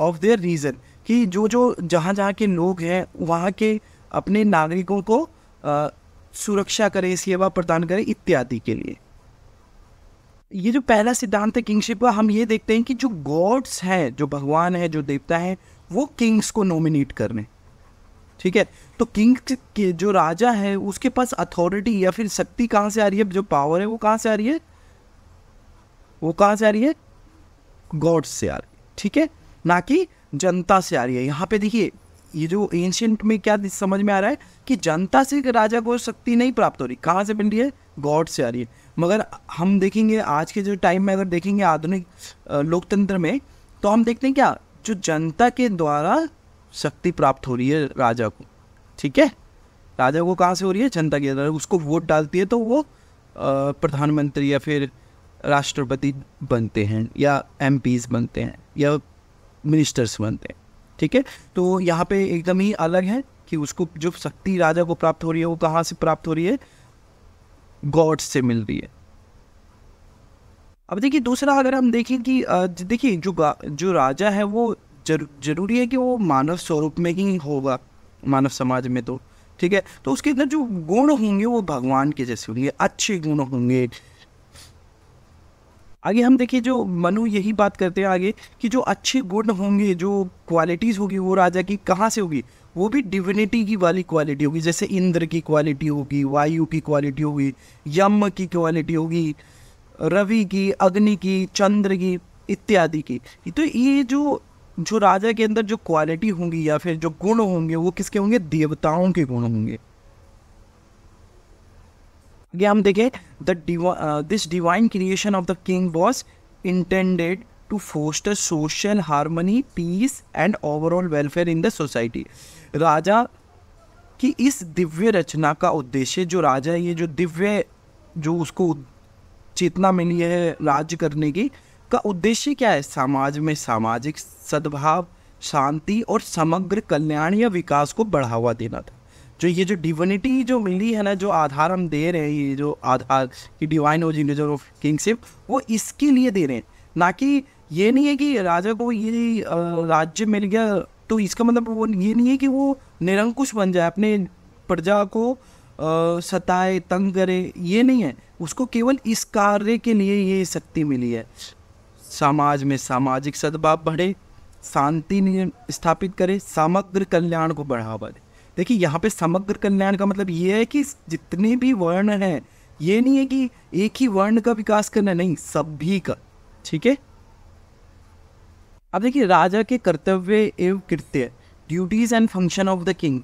Speaker 1: of their region कि जो जो जहाँ जहाँ के लोग हैं वहाँ के अपने नागरिकों को सुरक्षा करें सेवा प्रदान करें इत्यादि के लिए ये जो पहला सिद्धांत है किंगशिप का हम ये देखते हैं कि जो गॉड्स हैं जो भगवान है जो देवता है वो किंग्स को नॉमिनेट रहे ठीक है तो किंग के जो राजा है उसके पास अथॉरिटी या फिर शक्ति कहाँ से आ रही है जो पावर है वो कहाँ से आ रही है वो कहाँ से आ रही है गॉड्स से आ रही है ठीक है ना कि जनता से आ रही है यहाँ पे देखिए ये जो एंशियंट में क्या समझ में आ रहा है कि जनता से राजा को शक्ति नहीं प्राप्त हो रही कहाँ से मिल रही है गॉड से आ रही है मगर हम देखेंगे आज के जो टाइम में अगर देखेंगे आधुनिक लोकतंत्र में तो हम देखते हैं क्या जो जनता के द्वारा शक्ति प्राप्त हो रही है राजा को ठीक है राजा को कहाँ से हो रही है जनता के द्वारा उसको वोट डालती है तो वो प्रधानमंत्री या फिर राष्ट्रपति बनते हैं या एम बनते हैं या मिनिस्टर्स बनते हैं ठीक है तो यहाँ पे एकदम ही अलग है कि उसको जो शक्ति राजा को प्राप्त हो रही है वो कहाँ से प्राप्त हो रही है गॉड से मिल रही है अब देखिए दूसरा अगर हम देखें कि देखिए जो जो राजा है वो जर, जरूरी है कि वो मानव स्वरूप में ही होगा मानव समाज में तो ठीक है तो उसके अंदर जो गुण होंगे वो भगवान के जैसे होंगे अच्छे गुण होंगे आगे हम देखिए जो मनु यही बात करते हैं आगे कि जो अच्छे गुण होंगे जो क्वालिटीज़ होगी वो राजा की कहाँ से होगी वो भी डिविनिटी की वाली क्वालिटी होगी जैसे इंद्र की क्वालिटी होगी वायु की क्वालिटी होगी यम की क्वालिटी होगी रवि की अग्नि की चंद्र की इत्यादि की तो ये जो जो राजा के अंदर जो क्वालिटी होंगी या फिर जो गुण होंगे वो किसके होंगे देवताओं के गुण होंगे ये हम देखें the this divine creation of the king was intended to foster social harmony peace and overall welfare in the society राजा की इस दिव्य रचना का उद्देश्य जो राजा ये जो दिव्य जो उसको चेतना मिली है राज्य करने की का उद्देश्य क्या है समाज में सामाजिक सद्भाव शांति और समग्र कल्याण या विकास को बढ़ावा देना था जो ये जो डिविनिटी जो मिली है ना जो आधार हम दे रहे हैं ये जो आधार की डिवाइन ओरिजिनेटर ऑफ किंगशिप वो इसके लिए दे रहे हैं ना कि ये नहीं है कि राजा को ये राज्य मिल गया तो इसका मतलब वो ये नहीं है कि वो निरंकुश बन जाए अपने प्रजा को सताए तंग करे ये नहीं है उसको केवल इस कार्य के लिए ये शक्ति मिली है समाज में सामाजिक सद्भाव बढ़े शांति स्थापित करे समग्र कल्याण को बढ़ावा दे देखिए यहाँ पे समग्र कल्याण का मतलब ये है कि जितने भी वर्ण हैं ये नहीं है कि एक ही वर्ण का विकास करना नहीं सभी का ठीक है अब देखिए राजा के कर्तव्य एवं कृत्य duties and function of the king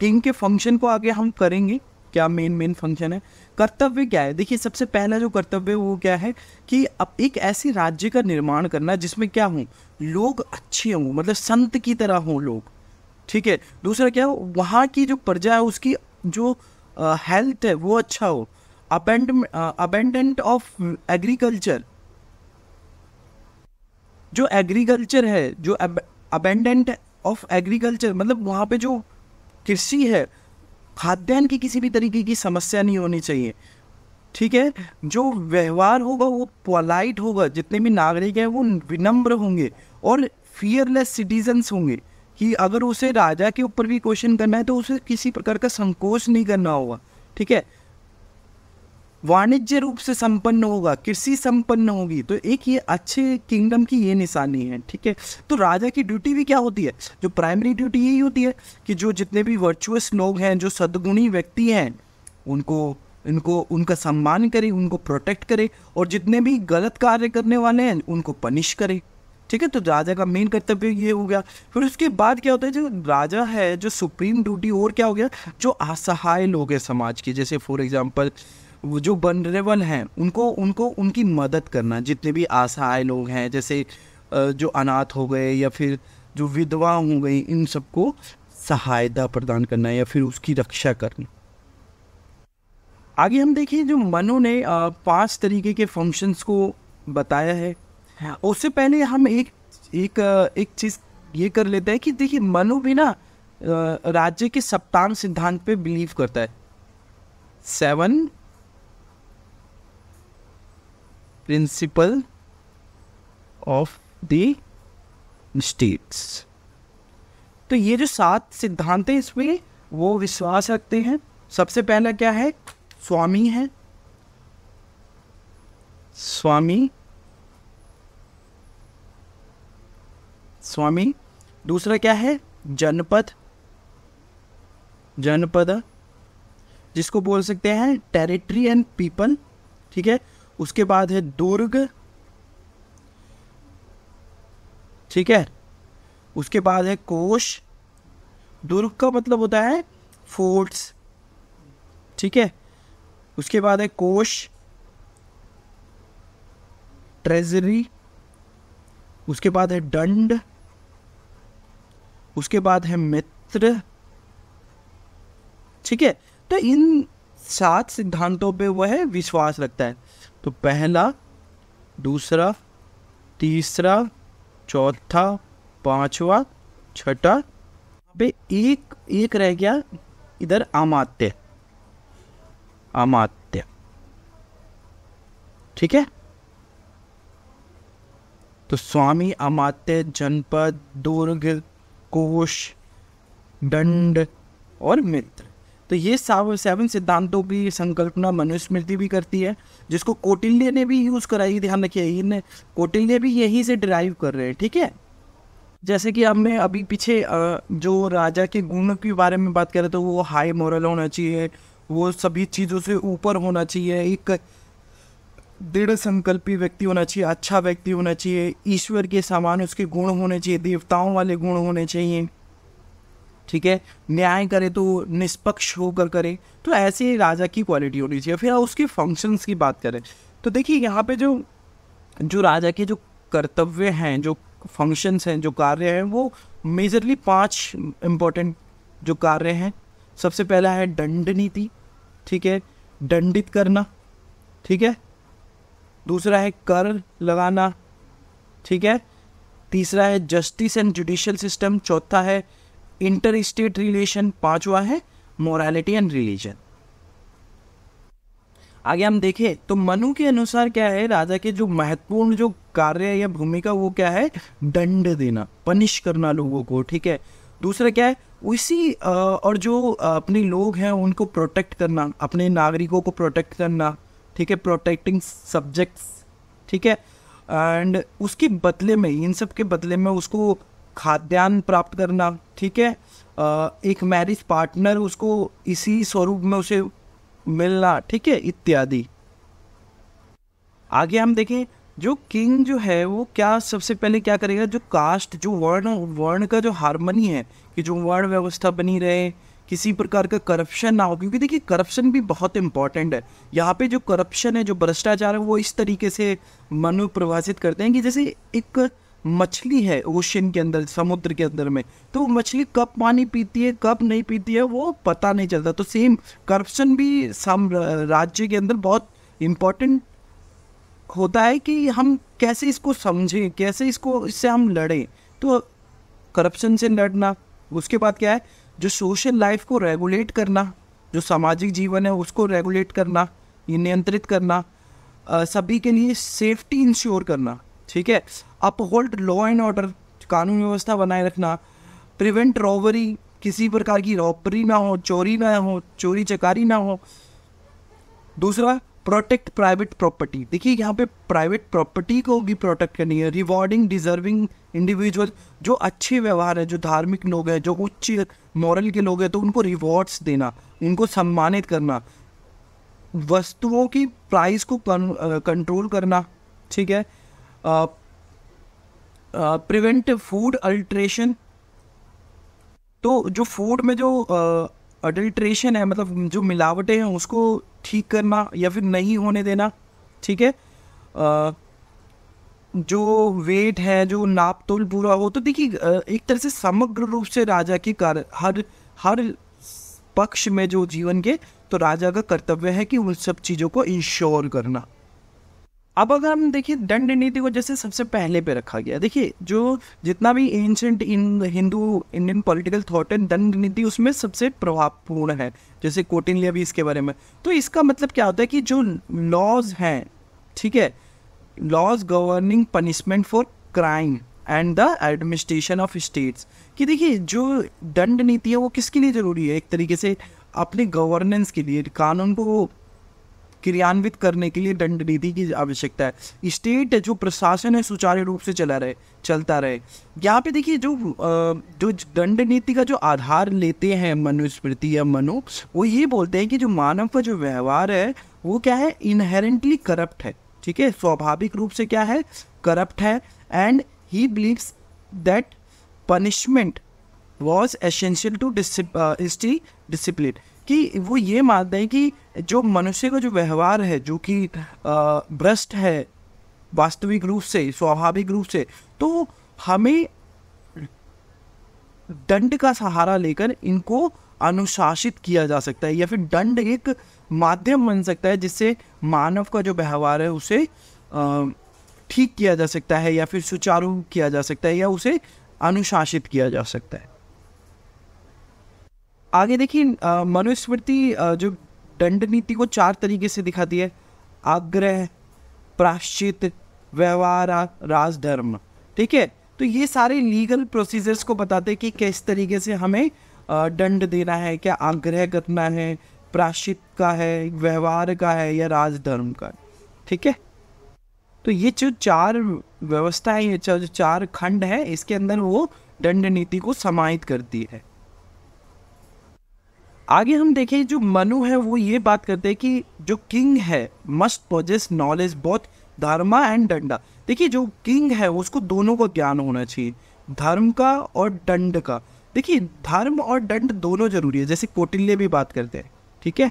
Speaker 1: king के फंक्शन को आगे हम करेंगे क्या मेन मेन फंक्शन है कर्तव्य क्या है देखिए सबसे पहला जो कर्तव्य वो क्या है कि अब एक ऐसे राज्य का निर्माण करना जिसमें क्या हो लोग अच्छे हों मतलब संत की तरह हों लोग ठीक है दूसरा क्या हो वहाँ की जो प्रजा है उसकी जो हेल्थ है वो अच्छा हो अबेंडेंट ऑफ एग्रीकल्चर जो एग्रीकल्चर है जो अबेंडेंट ऑफ एग्रीकल्चर मतलब वहाँ पे जो कृषि है खाद्यान्न की किसी भी तरीके की समस्या नहीं होनी चाहिए ठीक है जो व्यवहार होगा वो पोलाइट होगा जितने भी नागरिक हैं वो विनम्र होंगे और फियरलेस सिटीजन्स होंगे कि अगर उसे राजा के ऊपर भी क्वेश्चन करना है तो उसे किसी प्रकार का संकोच नहीं करना होगा ठीक है वाणिज्य रूप से संपन्न होगा कृषि संपन्न होगी तो एक ये अच्छे किंगडम की ये निशानी है ठीक है तो राजा की ड्यूटी भी क्या होती है जो प्राइमरी ड्यूटी यही होती है कि जो जितने भी वर्चुअस लोग हैं जो सदगुणी व्यक्ति हैं उनको उनको उनका सम्मान करे उनको प्रोटेक्ट करे और जितने भी गलत कार्य करने वाले हैं उनको पनिश करे ठीक है तो राजा का मेन कर्तव्य ये हो गया फिर उसके बाद क्या होता है जो राजा है जो सुप्रीम ड्यूटी और क्या हो गया जो असहाय लोग हैं समाज के जैसे फॉर एग्जाम्पल वो जो बनरेबल हैं उनको उनको उनकी मदद करना जितने भी असहाय लोग हैं जैसे जो अनाथ हो गए या फिर जो विधवा हो गई इन सबको सहायता प्रदान करना या फिर उसकी रक्षा करना आगे हम देखें जो मनु ने पांच तरीके के फंक्शंस को बताया है हाँ, उससे पहले हम एक एक एक चीज़ ये कर लेते हैं कि देखिए मनु भी ना राज्य के सप्तान सिद्धांत पे बिलीव करता है seven principle of the states तो ये जो सात सिद्धांत हैं इसमें वो विश्वास रखते हैं सबसे पहला क्या है स्वामी है स्वामी स्वामी दूसरा क्या है जनपद जनपद जिसको बोल सकते हैं टेरिटरी एंड पीपल ठीक है उसके बाद है दुर्ग ठीक है उसके बाद है कोश दुर्ग का मतलब होता है फोर्ट्स ठीक है उसके बाद है कोश ट्रेजरी उसके बाद है दंड उसके बाद है मित्र ठीक है तो इन सात सिद्धांतों पे वह विश्वास रखता है तो पहला दूसरा तीसरा चौथा पांचवा छठा पे एक एक रह गया इधर आमात्य अमात्य ठीक है तो स्वामी अमात्य जनपद दुर्ग कोश दंड और मित्र तो ये सेवन सिद्धांतों की संकल्पना मनुस्मृति भी करती है जिसको कोटिल्य ने भी यूज़ कराई ध्यान रखिए इन्हें कोटिल्य भी यहीं से ड्राइव कर रहे हैं ठीक है जैसे कि हमने अभी पीछे जो राजा के गुण के बारे में बात करें तो वो हाई मॉरल होना चाहिए वो सभी चीज़ों से ऊपर होना चाहिए एक दृढ़ संकल्पी व्यक्ति होना चाहिए अच्छा व्यक्ति होना चाहिए ईश्वर के सामान उसके गुण होने चाहिए देवताओं वाले गुण होने चाहिए ठीक है न्याय करे तो निष्पक्ष होकर करे तो ऐसे राजा की क्वालिटी होनी चाहिए फिर उसके फंक्शंस की बात करें तो देखिए यहाँ पे जो जो राजा के जो कर्तव्य हैं जो फंक्शंस हैं जो कार्य हैं वो मेजरली पांच इम्पोर्टेंट जो कार्य हैं सबसे पहला है दंड नीति ठीक है दंडित करना ठीक है दूसरा है कर लगाना ठीक है तीसरा है जस्टिस एंड जुडिशियल सिस्टम चौथा है इंटर स्टेट रिलेशन पांचवा है मोरालिटी एंड रिलीजन आगे हम देखें तो मनु के अनुसार क्या है राजा के जो महत्वपूर्ण जो कार्य या भूमिका वो क्या है दंड देना पनिश करना लोगों को ठीक है दूसरा क्या है उसी और जो अपने लोग हैं उनको प्रोटेक्ट करना अपने नागरिकों को प्रोटेक्ट करना ठीक है प्रोटेक्टिंग सब्जेक्ट्स ठीक है एंड उसके बदले में इन सब के बदले में उसको खाद्यान्न प्राप्त करना ठीक है एक मैरिज पार्टनर उसको इसी स्वरूप में उसे मिलना ठीक है इत्यादि आगे हम देखें जो किंग जो है वो क्या सबसे पहले क्या करेगा जो कास्ट जो वर्ण वर्ण का जो हारमोनी है कि जो वर्ण व्यवस्था बनी रहे किसी प्रकार का करप्शन ना हो क्योंकि देखिए करप्शन भी बहुत इंपॉर्टेंट है यहाँ पे जो करप्शन है जो भ्रष्टाचार है वो इस तरीके से प्रभाषित करते हैं कि जैसे एक मछली है ओशन के अंदर समुद्र के अंदर में तो मछली कब पानी पीती है कब नहीं पीती है वो पता नहीं चलता तो सेम करप्शन भी सम राज्य के अंदर बहुत इम्पोर्टेंट होता है कि हम कैसे इसको समझें कैसे इसको इससे हम लड़ें तो करप्शन से लड़ना उसके बाद क्या है जो सोशल लाइफ को रेगुलेट करना जो सामाजिक जीवन है उसको रेगुलेट करना ये नियंत्रित करना सभी के लिए सेफ्टी इंश्योर करना ठीक है अपहोल्ड लॉ एंड ऑर्डर कानून व्यवस्था बनाए रखना प्रिवेंट रॉबरी किसी प्रकार की रॉबरी ना हो चोरी ना हो चोरी चकारी ना हो दूसरा प्रोटेक्ट प्राइवेट प्रॉपर्टी देखिए यहाँ पे प्राइवेट प्रॉपर्टी को भी प्रोटेक्ट करनी है रिवॉर्डिंग डिजर्विंग इंडिविजुअल जो अच्छे व्यवहार है जो धार्मिक लोग हैं जो उच्च मॉरल के लोग हैं तो उनको रिवॉर्ड्स देना उनको सम्मानित करना वस्तुओं की प्राइस को कंट्रोल करना ठीक है प्रिवेंट फूड अल्ट्रेशन तो जो फूड में जो अडल्ट्रेशन है मतलब जो मिलावटें हैं उसको ठीक करना या फिर नहीं होने देना ठीक है जो वेट है जो नाप तोल पूरा हो तो देखिए एक तरह से समग्र रूप से राजा के कार्य हर हर पक्ष में जो जीवन के तो राजा का कर्तव्य है कि उन सब चीज़ों को इंश्योर करना अब अगर हम देखिए दंड नीति को जैसे सबसे पहले पे रखा गया देखिए जो जितना भी ancient in Hindu Indian political thought है दंड नीति उसमें सबसे प्रभावपूर्ण है जैसे कोटिन लिया भी इसके बारे में तो इसका मतलब क्या होता है कि जो लॉज हैं ठीक है laws governing punishment for crime and the administration of states कि देखिए जो दंड नीति है वो किसके लिए ज़रूरी है एक तरीके से अपने गवर्नेंस के लिए कानून को क्रियान्वित करने के लिए दंड नीति की आवश्यकता है स्टेट जो प्रशासन है सुचारू रूप से चला रहे चलता रहे यहाँ पे देखिए जो जो दंड नीति का जो आधार लेते हैं मनुस्मृति या मनु वो ये बोलते हैं कि जो मानव का जो व्यवहार है वो क्या है इनहेरेंटली करप्ट है ठीक है स्वाभाविक रूप से क्या है करप्ट है and he believes that punishment was essential to discipline कि वो ये मानते हैं कि जो मनुष्य का जो व्यवहार है जो कि भ्रष्ट है वास्तविक रूप से स्वाभाविक रूप से तो हमें दंड का सहारा लेकर इनको अनुशासित किया जा सकता है या फिर दंड एक माध्यम बन सकता है जिससे मानव का जो व्यवहार है उसे ठीक किया जा सकता है या फिर सुचारू किया जा सकता है या उसे अनुशासित किया जा सकता है आगे देखिए मनुस्मृति जो दंड नीति को चार तरीके से दिखाती है आग्रह प्राश्चित व्यवहार राजधर्म ठीक है तो ये सारे लीगल प्रोसीजर्स को बताते हैं कि किस तरीके से हमें दंड देना है क्या आग्रह करना है प्राश्चित का है व्यवहार का है या राजधर्म का ठीक है तो ये जो चार व्यवस्था है ये जो चार खंड है इसके अंदर वो दंड नीति को समाहित करती है आगे हम देखें जो मनु है वो ये बात करते हैं कि जो किंग है मस्ट पोजेस नॉलेज बहुत धर्मा एंड डंडा देखिए जो किंग है उसको दोनों का ज्ञान होना चाहिए धर्म का और दंड का देखिए धर्म और दंड दोनों जरूरी है जैसे कौटिल्य भी बात करते हैं ठीक है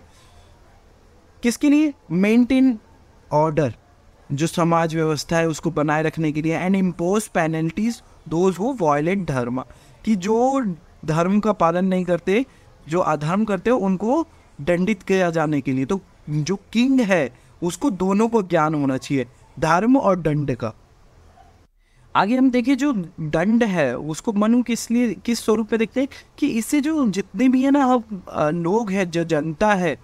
Speaker 1: किसके लिए मेंटेन ऑर्डर जो समाज व्यवस्था है उसको बनाए रखने के लिए एंड इम्पोज पेनल्टीज दोज वो वायलेंट धर्म कि जो धर्म का पालन नहीं करते जो अधर्म करते हो उनको दंडित किया जाने के लिए तो जो किंग है उसको दोनों को ज्ञान होना चाहिए धर्म और दंड का आगे हम देखें जो दंड है उसको मनु किस लिए किस स्वरूप में देखते हैं कि इससे जो जितने भी है ना हम लोग हैं जो जनता है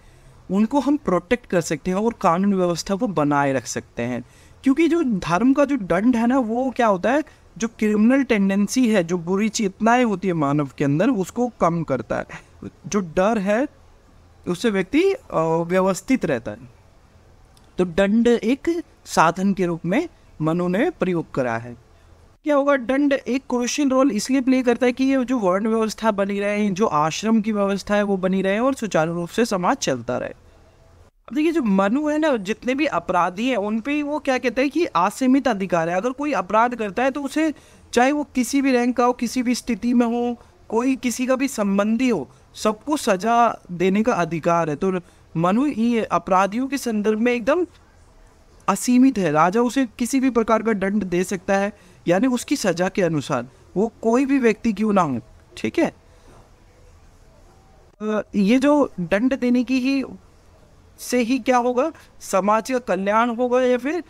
Speaker 1: उनको हम प्रोटेक्ट कर सकते हैं और कानून व्यवस्था को बनाए रख सकते हैं क्योंकि जो धर्म का जो दंड है ना वो क्या होता है जो क्रिमिनल टेंडेंसी है जो बुरी चेतनाएं होती है मानव के अंदर उसको कम करता है जो डर है उससे व्यक्ति व्यवस्थित रहता है तो दंड एक साधन के रूप में मनु ने प्रयोग करा है क्या होगा दंड एक क्रोशियल रोल इसलिए प्ले करता है कि ये जो वर्ण व्यवस्था बनी रहे जो आश्रम की व्यवस्था है वो बनी रहे और सुचारू रूप से समाज चलता रहे अब देखिए जो मनु है ना जितने भी अपराधी हैं उन पे वो क्या कहते हैं कि असीमित अधिकार है अगर कोई अपराध करता है तो उसे चाहे वो किसी भी रैंक का हो किसी भी स्थिति में हो कोई किसी का भी संबंधी हो सबको सजा देने का अधिकार है तो मनु ये अपराधियों के संदर्भ में एकदम असीमित है राजा उसे किसी भी प्रकार का दंड दे सकता है यानी उसकी सजा के अनुसार वो कोई भी व्यक्ति क्यों ना हो ठीक है ये जो दंड देने की ही से ही क्या होगा समाज का कल्याण होगा या फिर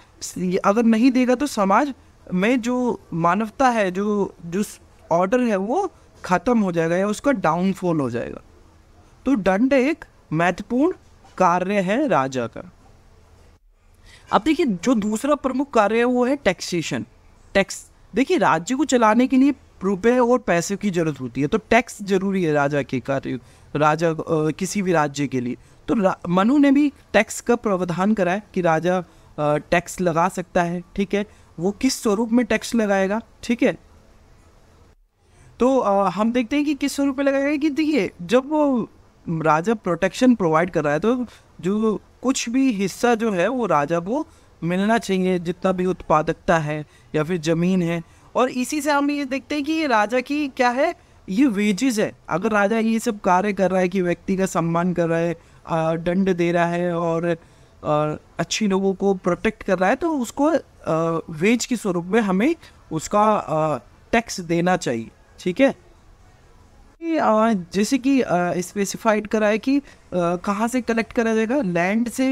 Speaker 1: अगर नहीं देगा तो समाज में जो मानवता है जो जो ऑर्डर है वो ख़त्म हो जाएगा या उसका डाउनफॉल हो जाएगा तो दंड एक महत्वपूर्ण कार्य है राजा का अब देखिए जो दूसरा प्रमुख कार्य है वो है टैक्सेशन टैक्स देखिए राज्य को चलाने के लिए रुपए और पैसे की जरूरत होती है तो टैक्स जरूरी है राजा के कार्य राजा किसी भी राज्य के लिए तो मनु ने भी टैक्स का प्रावधान कराया कि राजा टैक्स लगा सकता है ठीक है वो किस स्वरूप में टैक्स लगाएगा ठीक है तो आ, हम देखते हैं कि किस स्वरूप में लगाया गया कि देखिए जब वो राजा प्रोटेक्शन प्रोवाइड कर रहा है तो जो कुछ भी हिस्सा जो है वो राजा को मिलना चाहिए जितना भी उत्पादकता है या फिर ज़मीन है और इसी से हम ये देखते हैं कि ये राजा की क्या है ये वेजेज है अगर राजा ये सब कार्य कर रहा है कि व्यक्ति का सम्मान कर रहा है दंड दे रहा है और अच्छी लोगों को प्रोटेक्ट कर रहा है तो उसको वेज के स्वरूप में हमें उसका टैक्स देना चाहिए ठीक है जैसे कि स्पेसिफाइड करा है कि कहाँ से कलेक्ट करा जाएगा लैंड से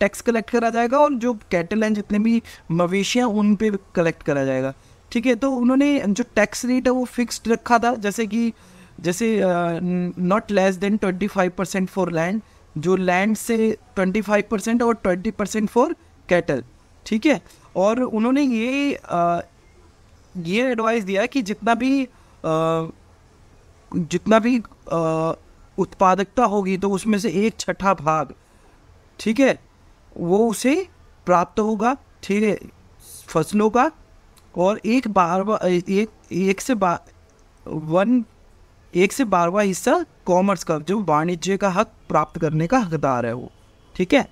Speaker 1: टैक्स कलेक्ट करा जाएगा और जो कैटल हैं जितने भी मवेशियाँ उन पे कलेक्ट करा जाएगा ठीक है तो उन्होंने जो टैक्स रेट है वो फिक्स्ड रखा था जैसे कि जैसे not less than twenty five percent for land जो लैंड से ट्वेंटी फाइव परसेंट और ट्वेंटी परसेंट फॉर कैटल ठीक है और उन्होंने ये uh, ये एडवाइस दिया कि जितना भी जितना भी उत्पादकता होगी तो उसमें से एक छठा भाग ठीक है वो उसे प्राप्त होगा ठीक है फसलों का और एक बारवा एक एक से बा वन एक से बारवा हिस्सा कॉमर्स का जो वाणिज्य का हक प्राप्त करने का हकदार है वो ठीक है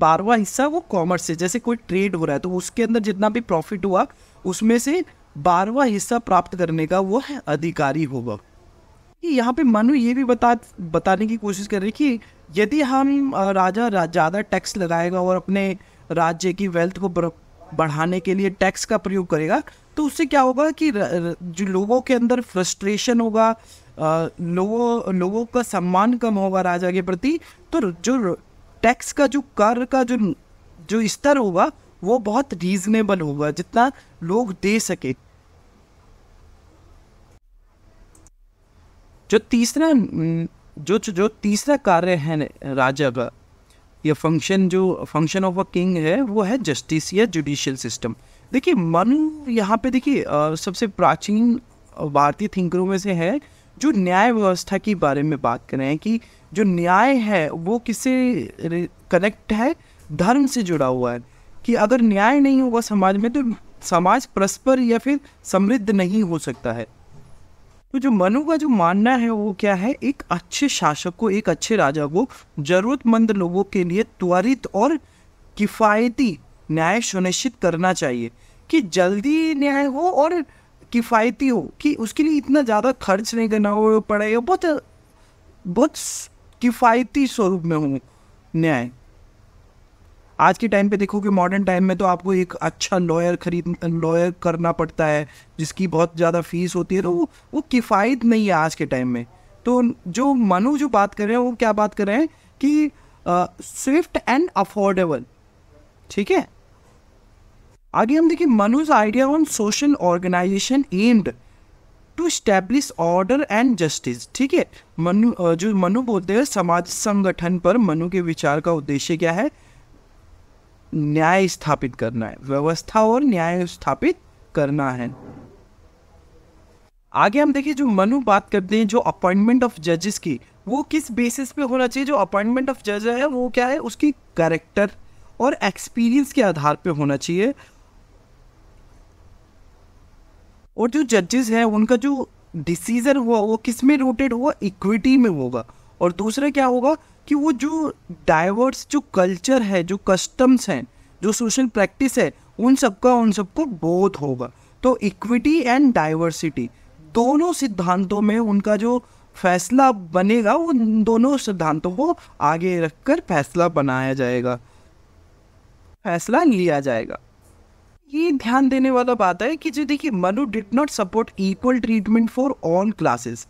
Speaker 1: बारवा हिस्सा वो कॉमर्स से जैसे कोई ट्रेड हो रहा है तो उसके अंदर जितना भी प्रॉफिट हुआ उसमें से बारवा हिस्सा प्राप्त करने का वो है अधिकारी होगा यहाँ पे मनु ये भी बता बताने की कोशिश कर रही कि यदि हम राजा ज़्यादा टैक्स लगाएगा और अपने राज्य की वेल्थ को बढ़ाने के लिए टैक्स का प्रयोग करेगा तो उससे क्या होगा कि जो लोगों के अंदर फ्रस्ट्रेशन होगा लोगों लोगों का सम्मान कम होगा राजा के प्रति तो जो टैक्स का जो कर का जो जो स्तर होगा वो बहुत रीजनेबल होगा जितना लोग दे सके जो तीसरा जो जो तीसरा कार्य है राजा का या फंक्शन जो फंक्शन ऑफ अ किंग है वो है जस्टिस या जुडिशियल सिस्टम देखिए मन यहाँ पे देखिए सबसे प्राचीन भारतीय थिंकरों में से है जो न्याय व्यवस्था के बारे में बात कर रहे हैं कि जो न्याय है वो किससे कनेक्ट है धर्म से जुड़ा हुआ है कि अगर न्याय नहीं होगा समाज में तो समाज परस्पर या फिर समृद्ध नहीं हो सकता है तो जो मनु का जो मानना है वो क्या है एक अच्छे शासक को एक अच्छे राजा को जरूरतमंद लोगों के लिए त्वरित और किफ़ायती न्याय सुनिश्चित करना चाहिए कि जल्दी न्याय हो और किफ़ायती हो कि उसके लिए इतना ज़्यादा खर्च नहीं करना हो पड़े बहुत बहुत किफ़ायती स्वरूप में हो न्याय आज के टाइम पे देखो कि मॉडर्न टाइम में तो आपको एक अच्छा लॉयर खरीद लॉयर करना पड़ता है जिसकी बहुत ज़्यादा फीस होती है तो वो वो किफ़ायत नहीं है आज के टाइम में तो जो मनु जो बात कर रहे हैं वो क्या बात कर रहे हैं कि स्विफ्ट एंड अफोर्डेबल ठीक है आगे हम देखिए Manu's idea on social organisation aimed to establish order and justice ठीक है मनु जो मनु बोलते हैं समाज संगठन पर मनु के विचार का उद्देश्य क्या है न्याय स्थापित करना है व्यवस्था और न्याय स्थापित करना है आगे हम देखिए जो मनु बात करते हैं जो अपॉइंटमेंट ऑफ जजेस की वो किस बेसिस पे होना चाहिए जो अपॉइंटमेंट ऑफ जज है वो क्या है उसकी करेक्टर और एक्सपीरियंस के आधार पे होना चाहिए और जो जजेस हैं उनका जो डिसीजन हुआ वो किस में रूटेड हुआ इक्विटी में होगा और दूसरा क्या होगा कि वो जो डाइवर्स जो कल्चर है जो कस्टम्स हैं जो सोशल प्रैक्टिस है उन सबका उन सबको बोध होगा तो इक्विटी एंड डाइवर्सिटी दोनों सिद्धांतों में उनका जो फैसला बनेगा वो दोनों सिद्धांतों को आगे रखकर फैसला बनाया जाएगा फैसला लिया जाएगा ये ध्यान देने वाला बात है कि जो देखिए Manu did not support equal treatment for all classes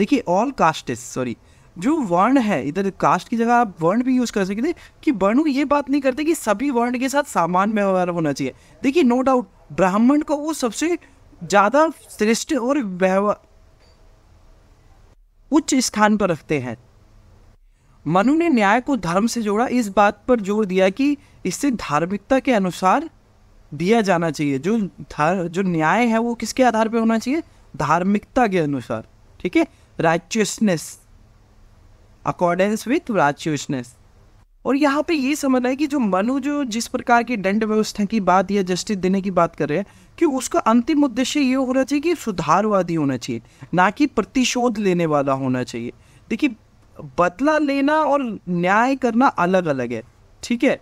Speaker 1: देखिए ऑल कास्टेस सॉरी जो वर्ण है इधर कास्ट की जगह आप वर्ण भी यूज़ कर सकते कि वर्ण ये बात नहीं करते कि सभी वर्ण के साथ सामान व्यवहार होना चाहिए देखिए नो डाउट ब्राह्मण को वो सबसे ज़्यादा श्रेष्ठ और व्यवहार उच्च स्थान पर रखते हैं मनु ने न्याय को धर्म से जोड़ा इस बात पर जोर दिया कि इससे धार्मिकता के अनुसार दिया जाना चाहिए जो जो न्याय है वो किसके आधार पर होना चाहिए धार्मिकता के अनुसार ठीक है राइचियसनेस अकॉर्डेंस विथ राजनेस और यहाँ पे ये समझना है कि जो मनु जो जिस प्रकार की दंड व्यवस्था की बात या जस्टिस देने की बात कर रहे हैं कि उसका अंतिम उद्देश्य ये होना चाहिए कि सुधारवादी होना चाहिए ना कि प्रतिशोध लेने वाला होना चाहिए देखिए बदला लेना और न्याय करना अलग अलग है ठीक है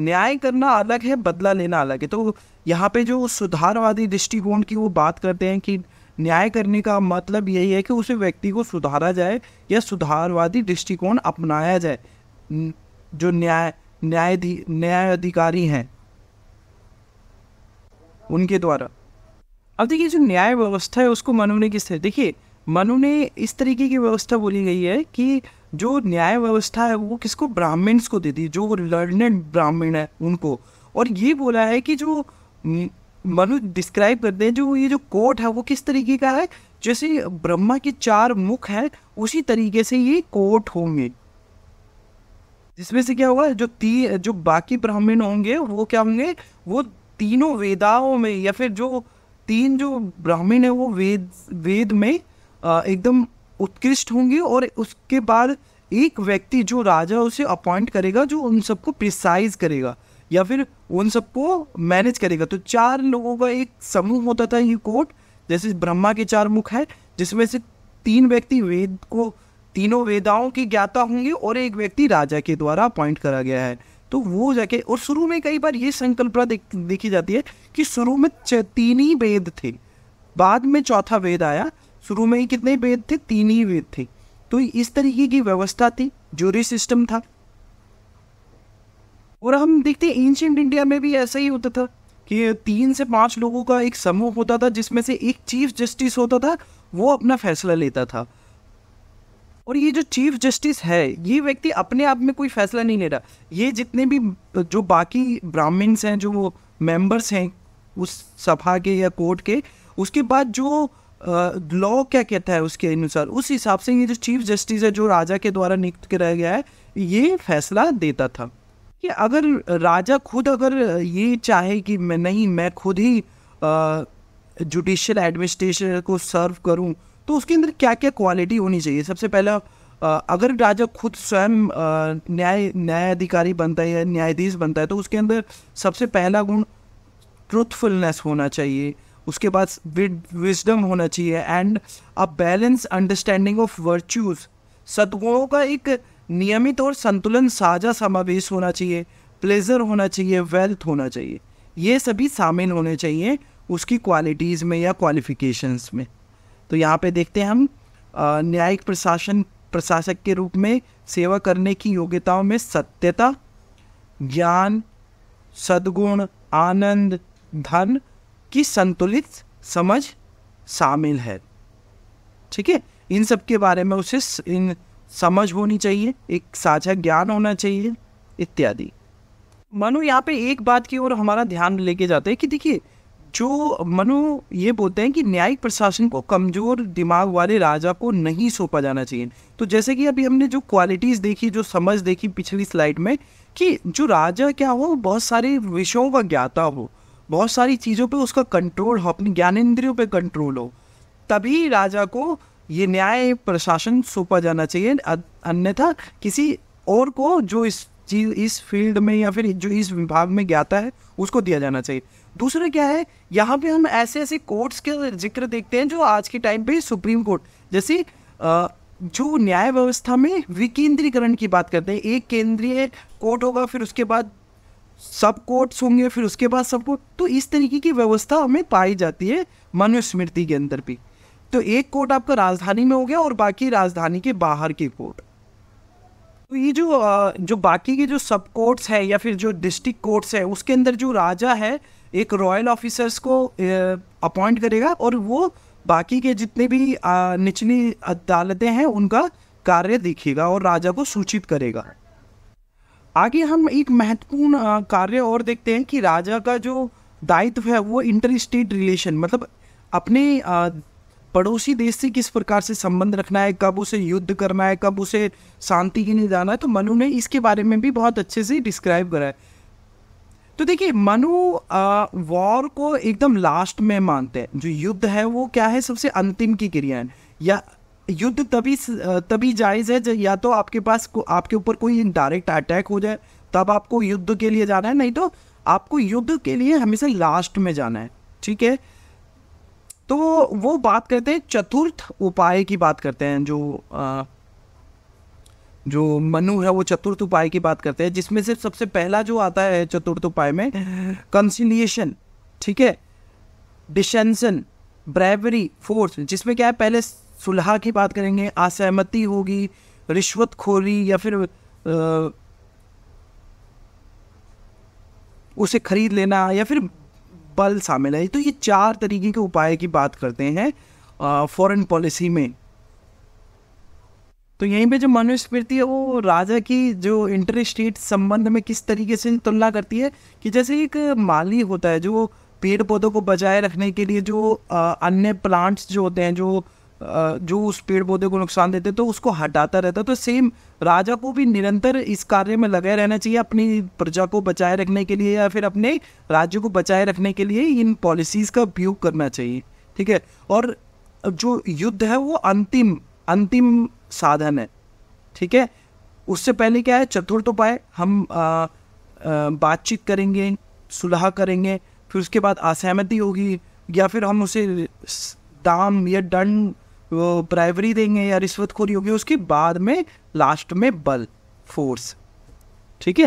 Speaker 1: न्याय करना अलग है बदला लेना अलग है तो यहाँ पे जो सुधारवादी दृष्टिकोण की वो बात करते हैं कि न्याय करने का मतलब यही है कि उसे व्यक्ति को सुधारा जाए या सुधारवादी दृष्टिकोण अपनाया जाए जो न्याय न्यायाधि न्याय अधिकारी हैं उनके द्वारा अब देखिए जो न्याय व्यवस्था है उसको मनु ने किस देखिए मनु ने इस तरीके की व्यवस्था बोली गई है कि जो न्याय व्यवस्था है वो किसको ब्राह्मण्स को दे दी जो लर्नेड ब्राह्मण है उनको और ये बोला है कि जो मनु डिस्क्राइब करते हैं जो ये जो कोट है वो किस तरीके का है जैसे ब्रह्मा के चार मुख हैं उसी तरीके से ये कोट होंगे जिसमें से क्या होगा जो ती जो बाकी ब्राह्मण होंगे वो क्या होंगे वो तीनों वेदाओं में या फिर जो तीन जो ब्राह्मण है वो वेद वेद में एकदम उत्कृष्ट होंगे और उसके बाद एक व्यक्ति जो राजा उसे अपॉइंट करेगा जो उन सबको प्रिसाइज करेगा या फिर उन सबको मैनेज करेगा तो चार लोगों का एक समूह होता था ये कोर्ट जैसे ब्रह्मा के चार मुख है जिसमें से तीन व्यक्ति वेद को तीनों वेदाओं की ज्ञाता होंगे और एक व्यक्ति राजा के द्वारा अपॉइंट करा गया है तो वो जाके और शुरू में कई बार ये संकल्पना देखी जाती है कि शुरू में तीन ही वेद थे बाद में चौथा वेद आया शुरू में ही कितने वेद थे तीन ही वेद थे तो इस तरीके की व्यवस्था थी जूरी सिस्टम था और हम देखते हैं एंशियंट इंडिया में भी ऐसा ही होता था कि तीन से पाँच लोगों का एक समूह होता था जिसमें से एक चीफ जस्टिस होता था वो अपना फैसला लेता था और ये जो चीफ जस्टिस है ये व्यक्ति अपने आप में कोई फैसला नहीं ले रहा ये जितने भी जो बाकी ब्राह्मण्स हैं जो मेंबर्स हैं उस सभा के या कोर्ट के उसके बाद जो लॉ क्या कहता है उसके अनुसार उस हिसाब से ये जो चीफ जस्टिस है जो राजा के द्वारा नियुक्त कराया गया है ये फैसला देता था कि अगर राजा खुद अगर ये चाहे कि मैं नहीं मैं खुद ही जुडिशल एडमिनिस्ट्रेशन को सर्व करूं तो उसके अंदर क्या क्या क्वालिटी होनी चाहिए सबसे पहला अगर राजा खुद स्वयं न्याय न्यायाधिकारी बनता है या न्यायाधीश बनता है तो उसके अंदर सबसे पहला गुण ट्रूथफुलनेस होना चाहिए उसके बाद विजडम होना चाहिए and a balance understanding of virtues सदगुणों का एक नियमित और संतुलन साझा समावेश होना चाहिए प्लेजर होना चाहिए वेल्थ होना चाहिए ये सभी शामिल होने चाहिए उसकी क्वालिटीज़ में या क्वालिफिकेशंस में तो यहाँ पे देखते हैं हम न्यायिक प्रशासन प्रशासक के रूप में सेवा करने की योग्यताओं में सत्यता ज्ञान सद्गुण आनंद धन की संतुलित समझ शामिल है ठीक है इन सब के बारे में उसे इन समझ होनी चाहिए एक साझा ज्ञान होना चाहिए इत्यादि मनु यहाँ पे एक बात की ओर हमारा ध्यान लेके जाते हैं कि देखिए जो मनु ये बोलते हैं कि न्यायिक प्रशासन को कमज़ोर दिमाग वाले राजा को नहीं सौंपा जाना चाहिए तो जैसे कि अभी हमने जो क्वालिटीज़ देखी जो समझ देखी पिछली स्लाइड में कि जो राजा क्या हो बहुत सारे विषयों का ज्ञाता हो बहुत सारी चीज़ों पे उसका कंट्रोल हो अपने ज्ञानेंद्रियों पे कंट्रोल हो तभी राजा को ये न्याय प्रशासन सौंपा जाना चाहिए अन्यथा किसी और को जो इस चीज इस फील्ड में या फिर जो इस विभाग में ज्ञाता है उसको दिया जाना चाहिए दूसरा क्या है यहाँ पे हम ऐसे ऐसे कोर्ट्स के जिक्र देखते हैं जो आज के टाइम पे सुप्रीम कोर्ट जैसे जो न्याय व्यवस्था में विकेंद्रीकरण की बात करते हैं एक केंद्रीय कोर्ट होगा फिर उसके बाद सब कोर्ट्स होंगे फिर उसके बाद सब कोर्ट तो इस तरीके की व्यवस्था हमें पाई जाती है मनुस्मृति के अंदर भी तो एक कोर्ट आपका राजधानी में हो गया और बाकी राजधानी के बाहर के कोर्ट तो ये जो जो बाकी के जो सब कोर्ट्स है या फिर जो डिस्ट्रिक्ट कोर्ट्स है उसके अंदर जो राजा है एक रॉयल ऑफिसर्स को अपॉइंट करेगा और वो बाकी के जितने भी निचली अदालतें हैं उनका कार्य देखेगा और राजा को सूचित करेगा आगे हम एक महत्वपूर्ण कार्य और देखते हैं कि राजा का जो दायित्व है वो इंटर स्टेट रिलेशन मतलब अपने पड़ोसी देश से किस प्रकार से संबंध रखना है कब उसे युद्ध करना है कब उसे शांति के लिए जाना है तो मनु ने इसके बारे में भी बहुत अच्छे से डिस्क्राइब करा है तो देखिए मनु वॉर को एकदम लास्ट में मानते हैं जो युद्ध है वो क्या है सबसे अंतिम की क्रिया या युद्ध तभी तभी जायज़ है या तो आपके पास आपके ऊपर कोई डायरेक्ट अटैक हो जाए तब आपको युद्ध के लिए जाना है नहीं तो आपको युद्ध के लिए हमेशा लास्ट में जाना है ठीक है तो वो बात करते हैं चतुर्थ उपाय की बात करते हैं जो आ, जो मनु है वो चतुर्थ उपाय की बात करते हैं जिसमें से सबसे पहला जो आता है चतुर्थ उपाय में कंसिलिएशन ठीक है डिशेंसन ब्रेवरी फोर्स जिसमें क्या है पहले सुलह की बात करेंगे असहमति होगी रिश्वतखोरी या फिर आ, उसे खरीद लेना या फिर पल शामिल है तो ये चार तरीके के उपाय की बात करते हैं फॉरेन पॉलिसी में तो यहीं पे जो मनुस्मृति है वो राजा की जो इंटर स्टेट संबंध में किस तरीके से तुलना करती है कि जैसे एक माली होता है जो पेड़ पौधों को बचाए रखने के लिए जो अन्य प्लांट्स जो होते हैं जो जो उस पेड़ पौधे को नुकसान देते तो उसको हटाता रहता तो सेम राजा को भी निरंतर इस कार्य में लगे रहना चाहिए अपनी प्रजा को बचाए रखने के लिए या फिर अपने राज्य को बचाए रखने के लिए इन पॉलिसीज़ का उपयोग करना चाहिए ठीक है और जो युद्ध है वो अंतिम अंतिम साधन है ठीक है उससे पहले क्या है चतुर्थ उपाय हम बातचीत करेंगे सुलह करेंगे फिर उसके बाद असहमति होगी या फिर हम उसे दाम या दंड वो प्राइवरी देंगे या रिश्वतखोरी होगी उसके बाद में लास्ट में बल फोर्स ठीक है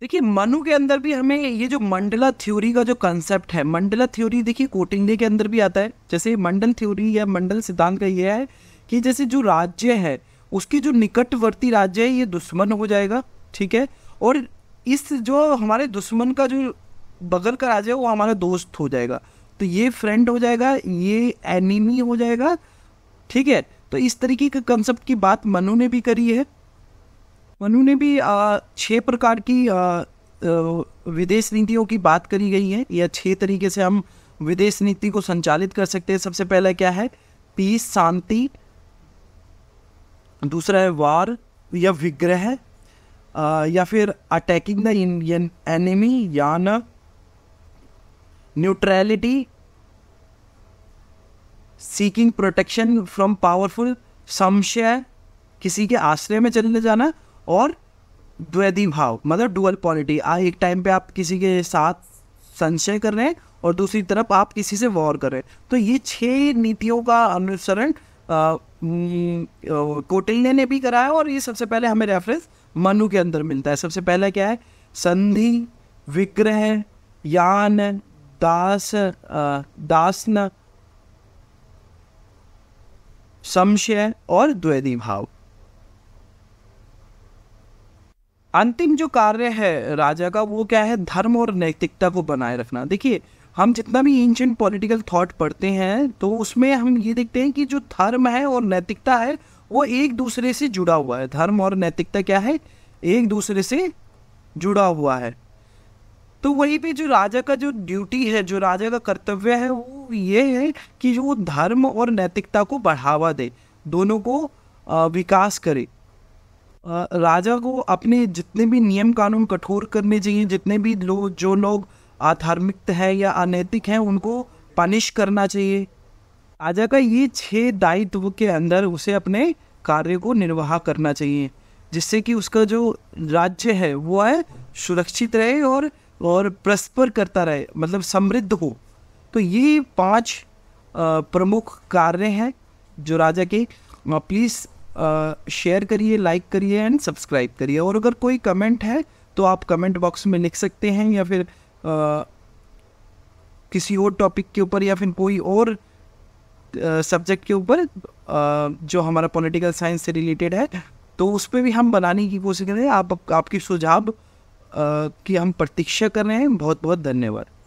Speaker 1: देखिए मनु के अंदर भी हमें ये जो मंडला थ्योरी का जो कंसेप्ट है मंडला थ्योरी देखिए कोटिंगली के अंदर भी आता है जैसे मंडल थ्योरी या मंडल सिद्धांत का यह है कि जैसे जो राज्य है उसकी जो निकटवर्ती राज्य है ये दुश्मन हो जाएगा ठीक है और इस जो हमारे दुश्मन का जो बगल का राज्य है वो हमारा दोस्त हो जाएगा तो ये फ्रेंड हो जाएगा ये एनिमी हो जाएगा ठीक है तो इस तरीके के कंसेप्ट की बात मनु ने भी करी है मनु ने भी छह प्रकार की आ, विदेश नीतियों की बात करी गई है या छह तरीके से हम विदेश नीति को संचालित कर सकते हैं सबसे पहला क्या है पीस शांति दूसरा है वार या विग्रह या फिर अटैकिंग द इंडियन एनिमी या न neutrality seeking protection from powerful संशय किसी के आश्रय में चले जाना और द्वैधी भाव मतलब डुअल पॉलिटी आ एक टाइम पे आप किसी के साथ संशय कर रहे हैं और दूसरी तरफ आप किसी से वॉर कर रहे हैं तो ये छह नीतियों का अनुसरण कौटिल्य ने भी कराया और ये सबसे पहले हमें रेफरेंस मनु के अंदर मिलता है सबसे पहला क्या है संधि विग्रह यान दास दासन संशय और द्वैदी भाव अंतिम जो कार्य है राजा का वो क्या है धर्म और नैतिकता को बनाए रखना देखिए हम जितना भी एंशियंट पॉलिटिकल थॉट पढ़ते हैं तो उसमें हम ये देखते हैं कि जो धर्म है और नैतिकता है वो एक दूसरे से जुड़ा हुआ है धर्म और नैतिकता क्या है एक दूसरे से जुड़ा हुआ है तो वहीं पे जो राजा का जो ड्यूटी है जो राजा का कर्तव्य है वो ये है कि जो धर्म और नैतिकता को बढ़ावा दे दोनों को विकास करे राजा को अपने जितने भी नियम कानून कठोर करने चाहिए जितने भी लोग जो लोग आधार्मिक हैं या अनैतिक हैं उनको पनिश करना चाहिए राजा का ये छः दायित्व के अंदर उसे अपने कार्य को निर्वाह करना चाहिए जिससे कि उसका जो राज्य है वो है सुरक्षित रहे और और प्रस्पर करता रहे मतलब समृद्ध हो तो ये पांच प्रमुख कार्य हैं जो राजा के प्लीज़ शेयर करिए लाइक करिए एंड सब्सक्राइब करिए और अगर कोई कमेंट है तो आप कमेंट बॉक्स में लिख सकते हैं या फिर आ, किसी और टॉपिक के ऊपर या फिर कोई और सब्जेक्ट के ऊपर जो हमारा पॉलिटिकल साइंस से रिलेटेड है तो उस पर भी हम बनाने की कोशिश करें आप, आपकी आपके सुझाव की हम प्रतीक्षा कर रहे हैं बहुत बहुत धन्यवाद